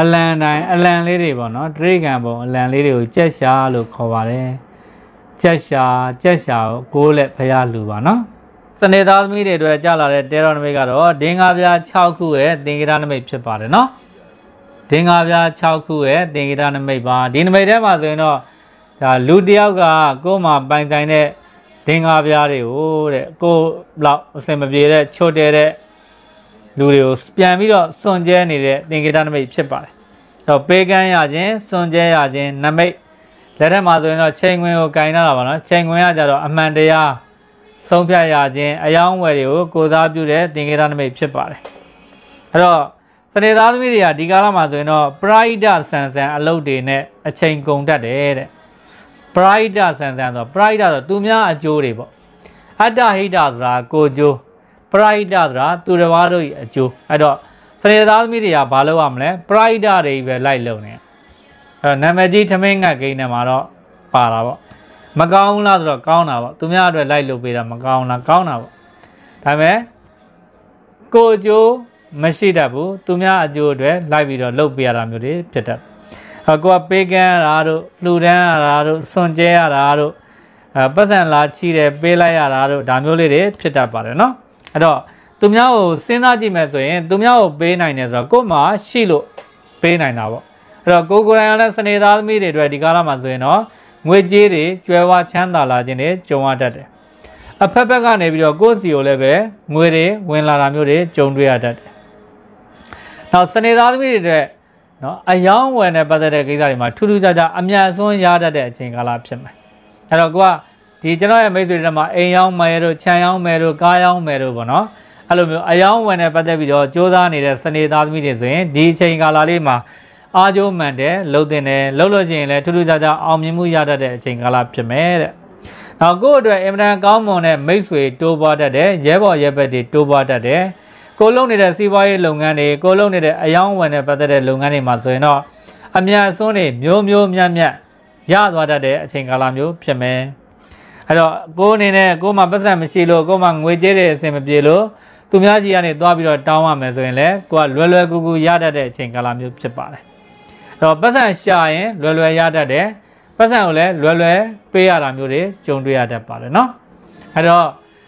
အလံတိုင်းအလံလေးတွေပေါ့နော်တရိကံပုံအလံလေးတွေကိုကြက်ရှာလို့ခေါ်ပါတယ်ကြက်ရှာကြက်ရှာကိုကိုလက်ဖရလူပါနော်စနေသားသမီးတွေအတွက်ကြလာတဲ့တေရောနမိတ်ကတော့ဒင်္ဂါပြား6ခုရဲ့သင်္ကေတနမိတ်ဖြစ်ပါတယ်နော်ဒင်္ဂါပြား6ခုရဲ့သင်္ကေတနမိတ်ပါဒီနမိတ်ထဲမှာဆိုရင်တော့ဒါလူတယောက်ကကိုယ်မှာပိုင်ဆိုင်တဲ့ဒင်္ဂါပြားတွေကိုတဲ့ကိုယ်လောက်အစင်မပြေတဲ့ချို့တဲတဲ့လူတွေကိုပြန်ပြီးတော့စွန့်ကြဲနေတဲ့သင်္ကေတနမိတ်ဖြစ်ပါတယ်။တော့ပေးကမ်းရခြင်းစွန့်ကြဲရခြင်းနမိတ်လက်ထက်မှာဆိုရင်တော့ချိန်ခွင်ကိုကင်ရတာပါနော်။ချိန်ခွင်ကကြတော့အမှန်တရားဆုံးဖြတ်ရခြင်းအယောင်းဝယ်တွေကိုကိုစားပြုတဲ့သင်္ကေတနမိတ်ဖြစ်ပါတယ်။အဲ့တော့စနေသားသမီးတွေကဒီကာလမှာဆိုရင်တော့ပရိဒဆန်ဆန်အလုပ်တွေနဲ့အချိန်ကုန်တတ်တယ်တဲ့။ပရိဒဆန်ဆန်ဆိုတော့ပရိဒဆိုသူများအကျိုးတွေပေါ့။အတ္တဟိတဆိုတာကိုကျိုးပရိဒဆိုတာသူတစ်ပါးတို့၏အကျိုးအဲ့တော့စနေသားသမီးတွေကဘာလုပ်ရမလဲပရိဒတွေပဲလိုက်လုံနေအဲ့တော့နာမည်ကြီးထမင်းငတ်ကိန်းနဲ့မှာတော့ပါတာပေါ့မကောင်းလားဆိုတော့ကောင်းတာပေါ့သူများအတွက်လိုက်လုပ်ပေးတာမကောင်းလားကောင်းတာပေါ့ဒါပေမဲ့ကိုအကျိုးမရှိတတ်ဘူးသူများအကျိုးအတွက်လိုက်ပြီးတော့လုပ်ပေးရတာမျိုးတွေဖြစ်တတ်အကွာပေးကမ်းရတာတို့လှူဒန်းရတာတို့စွန့်ကြဲရတာတို့ပတ်စံလာချီတယ်ပေးလိုက်ရတာတို့ဒါမျိုးလေးတွေဖြစ်တတ်ပါတယ်နော်အဲ့တော့သူများကိုစဉ်းစားကြည့်မယ်ဆိုရင်သူများကိုပေးနိုင်တယ်ဆိုတော့ကို့မှာရှိလို့ပေးနိုင်တာပေါ့အဲ့တော့ကိုကိုယ်တိုင်လည်းစနေသားသမီးတွေအတွက်ဒီကာလမှာဆိုရင်တော့ငွေကြေးတွေကျွဲဝချမ်းသာလာခြင်းတွေကြုံရတတ်တယ်အဖက်ဖက်ကနေပြီးတော့ကိုယ့်စီကိုလည်းပဲငွေတွေဝင်လာတာမျိုးတွေကြုံတွေ့ရတတ်တယ်နောက်စနေသားသမီးတွေအတွက်နော်အယောင်းဝယ်နဲ့ပတ်သက်တဲ့ကိစ္စတွေမှာထူးထူးခြားခြားအမြန်ဆုံးရတတ်တဲ့အချိန်ကာလဖြစ်မယ်အဲ့တော့ကိုကဒီကျွန်တော်ရဲ့မိတ်ဆွေတွေမှာအိမ်ရောင်းမယ်တို့ခြံရောင်းမယ်တို့ကားရောင်းမယ်တို့ပေါ့နော်အဲ့လိုမျိုးအယောင်းဝင်နဲ့ပတ်သက်ပြီးတော့ကြိုးစားနေတဲ့စနေသားသမီးတွေဆိုရင်ဒီအချိန်ကာလလေးမှာအားကျိုးမှန်တယ်လှုပ်တင်တယ်လှုပ်လို့ရှိရင်လည်းထူးထူးခြားခြားအောင်မြင်မှုရတတ်တဲ့အချိန်ကာလဖြစ်မယ်တဲ့။နောက်ကိုယ့်အတွက်အင်မတန်ကောင်းမွန်တဲ့မိတ်ဆွေတိုးပွားတတ်တယ်ရဲဘော်ရဲဘက်တွေတိုးပွားတတ်တယ်။ကိုလုံးနေတဲ့စီးပွားရေးလုပ်ငန်းတွေကိုလုံးနေတဲ့အယောင်းဝင်နဲ့ပတ်သက်တဲ့လုပ်ငန်းတွေမှာဆိုရင်တော့အမြန်အစွန်းတွေမျိုးမျိုးမြတ်မြတ်ရသွားတတ်တဲ့အချိန်ကာလမျိုးဖြစ်မယ်။အဲ့တော့ကိုယ်အနေနဲ့ကိုယ်မှာပတ်စံမရှိလို့ကိုယ်မှာငွေကြေးတွေအဆင်မပြေလို့သူများကြီးကနေသွားပြီးတော့တောင်းရမယ်ဆိုရင်လည်းကိုယ်ကလွယ်လွယ်ကူကူရတတ်တဲ့အချိန်ကာလမျိုးဖြစ်ပါတယ်အဲ့တော့ပတ်စံရှာရင်လွယ်လွယ်ရတတ်တယ်ပတ်စံကိုလည်းလွယ်လွယ်ပေးရတာမျိုးတွေကြုံတွေ့ရတတ်ပါတယ်เนาะအဲ့တော့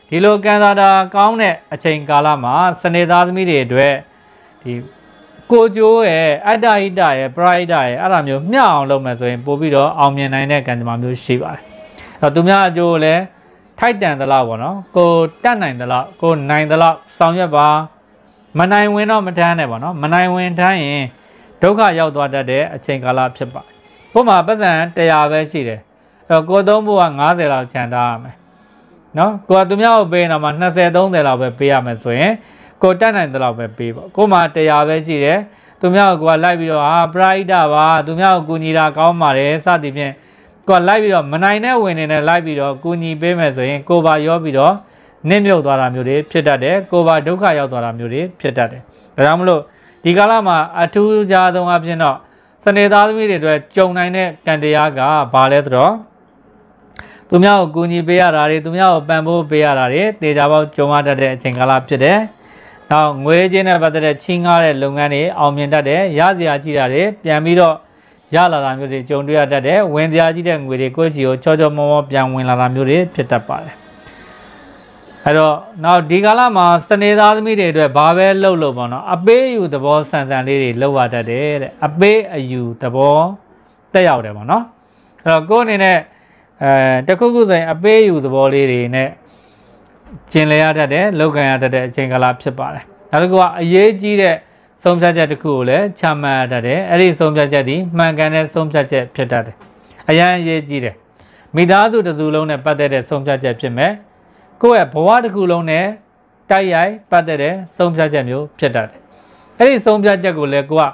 ဒီလိုကန်စားတာကောင်းတဲ့အချိန်ကာလမှာစနေသားသမီးတွေအတွက်ဒီကိုကျိုးရဲ့အတ္တဟိတရဲ့ပရိဒရဲ့အဲ့ဒါမျိုးမျှအောင်လုပ်မယ်ဆိုရင်ပို့ပြီးတော့အောင်မြင်နိုင်တဲ့ကံကြမ္မာမျိုးရှိပါတယ်တော့သူများအကျိုးလည်းထိုက်တန်သလောက်ပေါ့နော်ကိုတက်နိုင်သလောက်ကိုနိုင်သလောက်ဆောင်ရွက်ပါမနိုင်ဝင်တော့မထမ်းနဲ့ပေါ့နော်မနိုင်ဝင်ထမ်းရင်ဒုက္ခရောက်သွားတတ်တဲ့အချိန်ကာလဖြစ်ပါတယ်။ပုံမှာပတ်စံ100ပဲရှိတယ်။အဲကိုသုံးဖို့က90လောက်ခြံထားရမယ်။နော်ကိုကသူများကိုပေးနေတော့မှ20 30လောက်ပဲပေးရမယ်ဆိုရင်ကိုတက်နိုင်တဲ့လောက်ပဲပေးပေါ့။ကိုမှာ100ပဲရှိတယ်။သူများကိုကလိုက်ပြီးတော့ဟာပရိဒပါသူများကိုကူညီတာကောင်းပါတယ်စသည်ဖြင့်ကိုကလိုက်ပြီးတော့မနိုင်တဲ့ဝင်နေနဲ့လိုက်ပြီးတော့ကူညီပေးမယ်ဆိုရင် ကိုပါရောပြီးတော့နစ်မြုပ်သွားတာမျိုးတွေဖြစ်တတ်တယ်ကိုပါဒုက္ခရောက်သွားတာမျိုးတွေဖြစ်တတ်တယ်ဒါကြောင့်မလို့ဒီကာလမှာ အထူးခြားဆုံးအဖြစ်တော့စနေသားသမီးတွေအတွက်ကြုံနိုင်တဲ့ကံတရားကဘာလဲဆိုတော့သူများကိုကူညီပေးရတာတွေသူများကိုပံ့ပိုးပေးရတာတွေတေချာပေါက်ကြုံရတတ်တဲ့အချိန်ကာလဖြစ်တယ်။နောက်ငွေကြေးနဲ့ပတ်သက်တဲ့ချင်းကားတဲ့လုပ်ငန်းတွေအောင်မြင်တတ်တယ်။ရစရာကြည့်တာတွေပြန်ပြီးတော့ရလာတာမျိုးတွေကြုံတွေ့ရတတ်တယ်ဝင်စရာကြီးတဲ့ငွေတွေကိုယ့်စီကိုချောချောမောမောပြန်ဝင်လာတာမျိုးတွေဖြစ်တတ်ပါတယ်အဲ့တော့နောက်ဒီကာလမှာစနေသားသမီးတွေအတွက်ဘာပဲလှုပ်လို့ပေါ့နော်အပေးအယူသဘောဆန်ဆန်လေးတွေလှုပ်ရတတ်တယ်တဲ့အပေးအယူသဘော တက်ရောက်တယ်ပေါ့နော်အဲ့တော့ကိုယ်အနေနဲ့အဲတခုခုဆိုရင် အပေးယူသဘောလေးတွေနဲ့ကျင်လည်ရတတ်တယ်လောက်ကန်ရတတ်တဲ့အချိန်ကာလဖြစ်ပါတယ်နောက်တစ်ခုကအရေးကြီးတဲ့ဆုံးဖြတ်ချက်တစ်ခုကိုလည်းချမှတ်တတ်တယ်အဲ့ဒီဆုံးဖြတ်ချက်ဒီမှန်ကန်တဲ့ဆုံးဖြတ်ချက်ဖြစ်တတ်တယ်အရန်အရေးကြီးတယ်မိသားစုတစ်စုလုံးနဲ့ပတ်သက်တဲ့ဆုံးဖြတ်ချက်ဖြစ်မယ်ကိုယ့်ရဲ့ဘဝတစ်ခုလုံးနဲ့တိုက်ရိုက်ပတ်သက်တဲ့ဆုံးဖြတ်ချက်မျိုးဖြစ်တတ်တယ်အဲ့ဒီဆုံးဖြတ်ချက်ကိုလည်းကိုက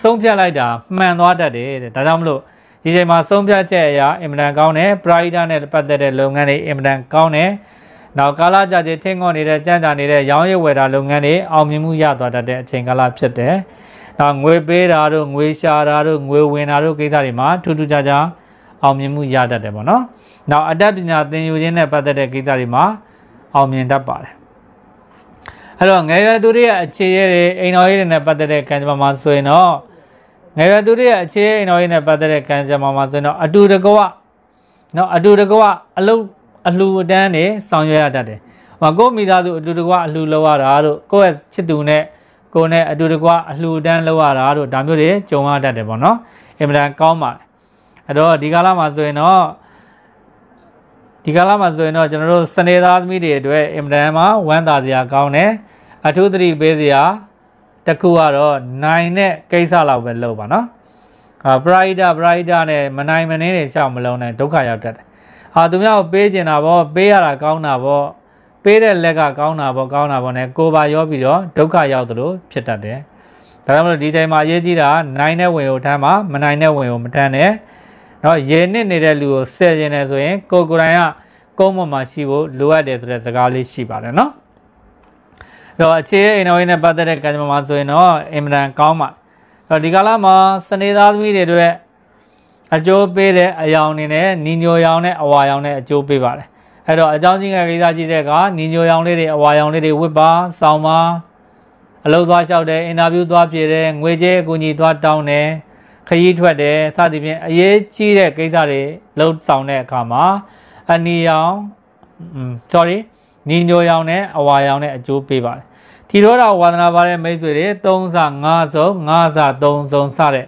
ဆုံးဖြတ်လိုက်တာမှန်သွားတတ်တယ်တဲ့ဒါကြောင့်မလို့ဒီချိန်မှာဆုံးဖြတ်ချက်အရာအင်မတန်ကောင်းတယ်ပရာဟိတနဲ့ပတ်သက်တဲ့လုပ်ငန်းတွေအင်မတန်ကောင်းတယ်နောက်ကာလကြာကြီးထင်းငုံနေတဲ့ကြံ့ကြာနေတဲ့ရောင်းရည်ဝယ်တာလုပ်ငန်းတွေအောင်မြင်မှုရသွားတတ်တဲ့အချိန်ကာလဖြစ်တယ်။နောက်ငွေပေးတာတို့ငွေရှာတာတို့ငွေဝင်တာတို့ကိစ္စတွေမှာထူးထူးခြားခြားအောင်မြင်မှုရတတ်တယ်ပေါ့နော်။နောက်အတတ်ပညာသင်ယူခြင်းနဲ့ပတ်သက်တဲ့ကိစ္စတွေမှာအောင်မြင်တတ်ပါတယ်။အဲ့တော့ငယ်ရွယ်သူတွေရဲ့အခြေရတွေအိမ်တော်ရေးတွေနဲ့ပတ်သက်တဲ့ကံကြမ္မာမှာဆိုရင်တော့ငယ်ရွယ်သူတွေရဲ့အခြေရအိမ်တော်ရေးနဲ့ပတ်သက်တဲ့ကံကြမ္မာမှာဆိုရင်တော့အတူတကွနော်အတူတကွအလုံးအလှူအတန်းနဲ့ဆောင်ရွက်ရတတ်တယ်။ဟောကိုမိသားစုအတူတကွအလှူလုပ်ရတာတို့ကိုယ့်ရဲ့ချစ်သူနဲ့ကိုယ်နဲ့အတူတကွအလှူအတန်းလုပ်ရတာတို့ဒါမျိုးတွေကြုံရတတ်တယ်ပေါ့နော်။အင်မတန်ကောင်းပါတယ်။အဲ့တော့ဒီကာလမှာဆိုရင်တော့ဒီကာလမှာဆိုရင်တော့ကျွန်တော်တို့စနေသားသမီးတွေအတွက်အင်မတန်မှာဝမ်းသာစရာ ကောင်းတယ်။အထူးသတိပေးစရာတစ်ခုကတော့နိုင်တဲ့ကိစ္စလောက်ပဲလုပ်ပါနော်။အာပရိဒါပရိဒါနဲ့မနိုင်မနေတွေရှောက်မလုံးနဲ့ဒုက္ခရောက်တတ်တယ်ဟာသူများကိုပေးကျင်တာဗောပေးရတာကောင်းတာဗောပေးတဲ့လက်ကကောင်းတာဗော ကောင်းတာဗော ਨੇ ကိုပါရောပြီးတော့ဒုက္ခရောက်သလိုဖြစ်တတ်တယ်ဒါကြောင့်မလို့ဒီချိန်မှာအရေးကြီးတာနိုင်တဲ့ဝင်ကိုထမ်းပါမနိုင်တဲ့ဝင်ကိုမထမ်းနဲ့နော်ရေနစ်နေတဲ့လူကိုဆယ်ကျင်တယ်ဆိုရင် ကိုကိုယ်တိုင်ကကုန်းပေါ်မှာရှိဖို့လိုအပ်တယ်ဆိုတဲ့စကားလေးရှိပါတယ်နော်တော့အခြေရဲ့အိမ်တော်ရေးနဲ့ပတ်သက်တဲ့ကံကြမ္မာဆိုရင်တော့အင်မတန်ကောင်းပါတော့ဒီကာလမှာစနေသားသမီးတွေအတွက်အကျိုးပေးတဲ့အယောင်နေနဲ့နီညိုရောင်နဲ့အဝါရောင်နဲ့အကျိုးပေးပါတယ်အဲ့တော့အကြောင်းချင်းကကိစ္စကြည့်တဲ့အခါနီညိုရောင်လေးတွေအဝါရောင်လေးတွေဝစ်ပါဆောင်းပါအလုပ်သွားလျှောက်တယ်အင်တာဗျူးသွားပြေတယ်ငွေကြေးအကူအညီသွားတောင်းတယ်ခရီးထွက်တယ်စသဖြင့်အရေးကြီးတဲ့ကိစ္စတွေလှုပ်ဆောင်တဲ့အခါမှာအနီရောင် sorry ညီညိုရောင်နဲ့အဝါရောင်နဲ့အကျိုးပေးပါတယ်ထီတော့တော်ဝါသနာပါတဲ့မိတ်ဆွေတွေ3ဆ5ဆုံး5ဆ3ဆုံးစတဲ့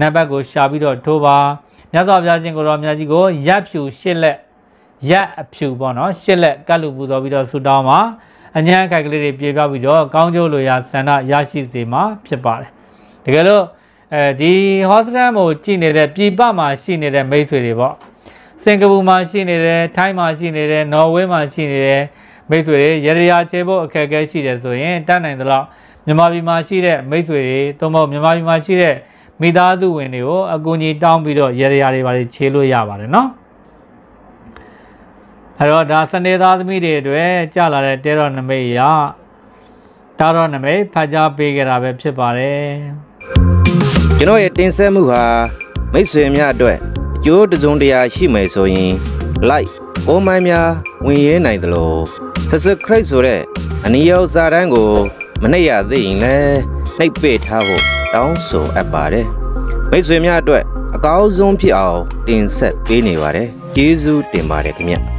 နံပါတ်ကိုရှာပြီးတော့ထိုးပါမြတ်စွာဘုရားရှင်ကိုတော်မြတ်ကြီးကိုရက်ဖြူရှစ်လက်ရက်အဖြူပေါ့နော်ရှစ်လက်ကတ်လူပူဇော်ပြီးတော့ဆုတောင်းပါအញ្ញံခိုက်ကလေးတွေပြေပြောက်ပြီးတော့ကောင်းကျိုးလိုရာဆန္ဒရရှိစေမှာဖြစ်ပါတယ်တကယ်လို့အဲဒီဟောစတန်ကိုကြည်နေတဲ့ပြည်ပမှာရှိနေတဲ့မိတ်ဆွေတွေပေါ့စင်ကာပူမှာရှိနေတယ်ထိုင်းမှာရှိနေတယ်နော်ဝေးမှာရှိနေတယ်မိတ်ဆွေတွေရရချေဖို့အခက်အခဲရှိတယ်ဆိုရင်တတ်နိုင်သလောက်မြန်မာပြည်မှာရှိတဲ့မိတ်ဆွေတွေသို့မဟုတ်မြန်မာပြည်မှာရှိတဲ့မိသားစုဝင်တွေကို အကူအညီတောင်းပြီးတော့ရေရာတွေပါလေခြေလို့ရပါတယ်နော်အဲ့တော့ဒါစနေသားသမီးတွေအတွက်ကြလာတဲ့တဲတော်နမိတ်ရတာတော်နမိတ်ဖတ်ကြားပေးကြတာပဲဖြစ်ပါတယ်ကျွန်တော်ရဲ့တင်ဆက်မှုဟာမိတ်ဆွေများအတွက်အကျိုးတစုံတရာရှိမယ်ဆိုရင် like ကိုမိုင်းများဝင်ရဲနိုင်သလို subscribe ဆိုတဲ့အနည်းရောက်စာတန်းကိုမနှိပ်ရသေးရင်လည်းနှိပ်ပေးထားဖို့တောင်းဆိုအပ်ပါတယ်မိတ်ဆွေများအတွက်အကောင်းဆုံးဖြစ်အောင်တင်ဆက်ပေးနေပါတယ်ကျေးဇူးတင်ပါတယ်ခင်ဗျာ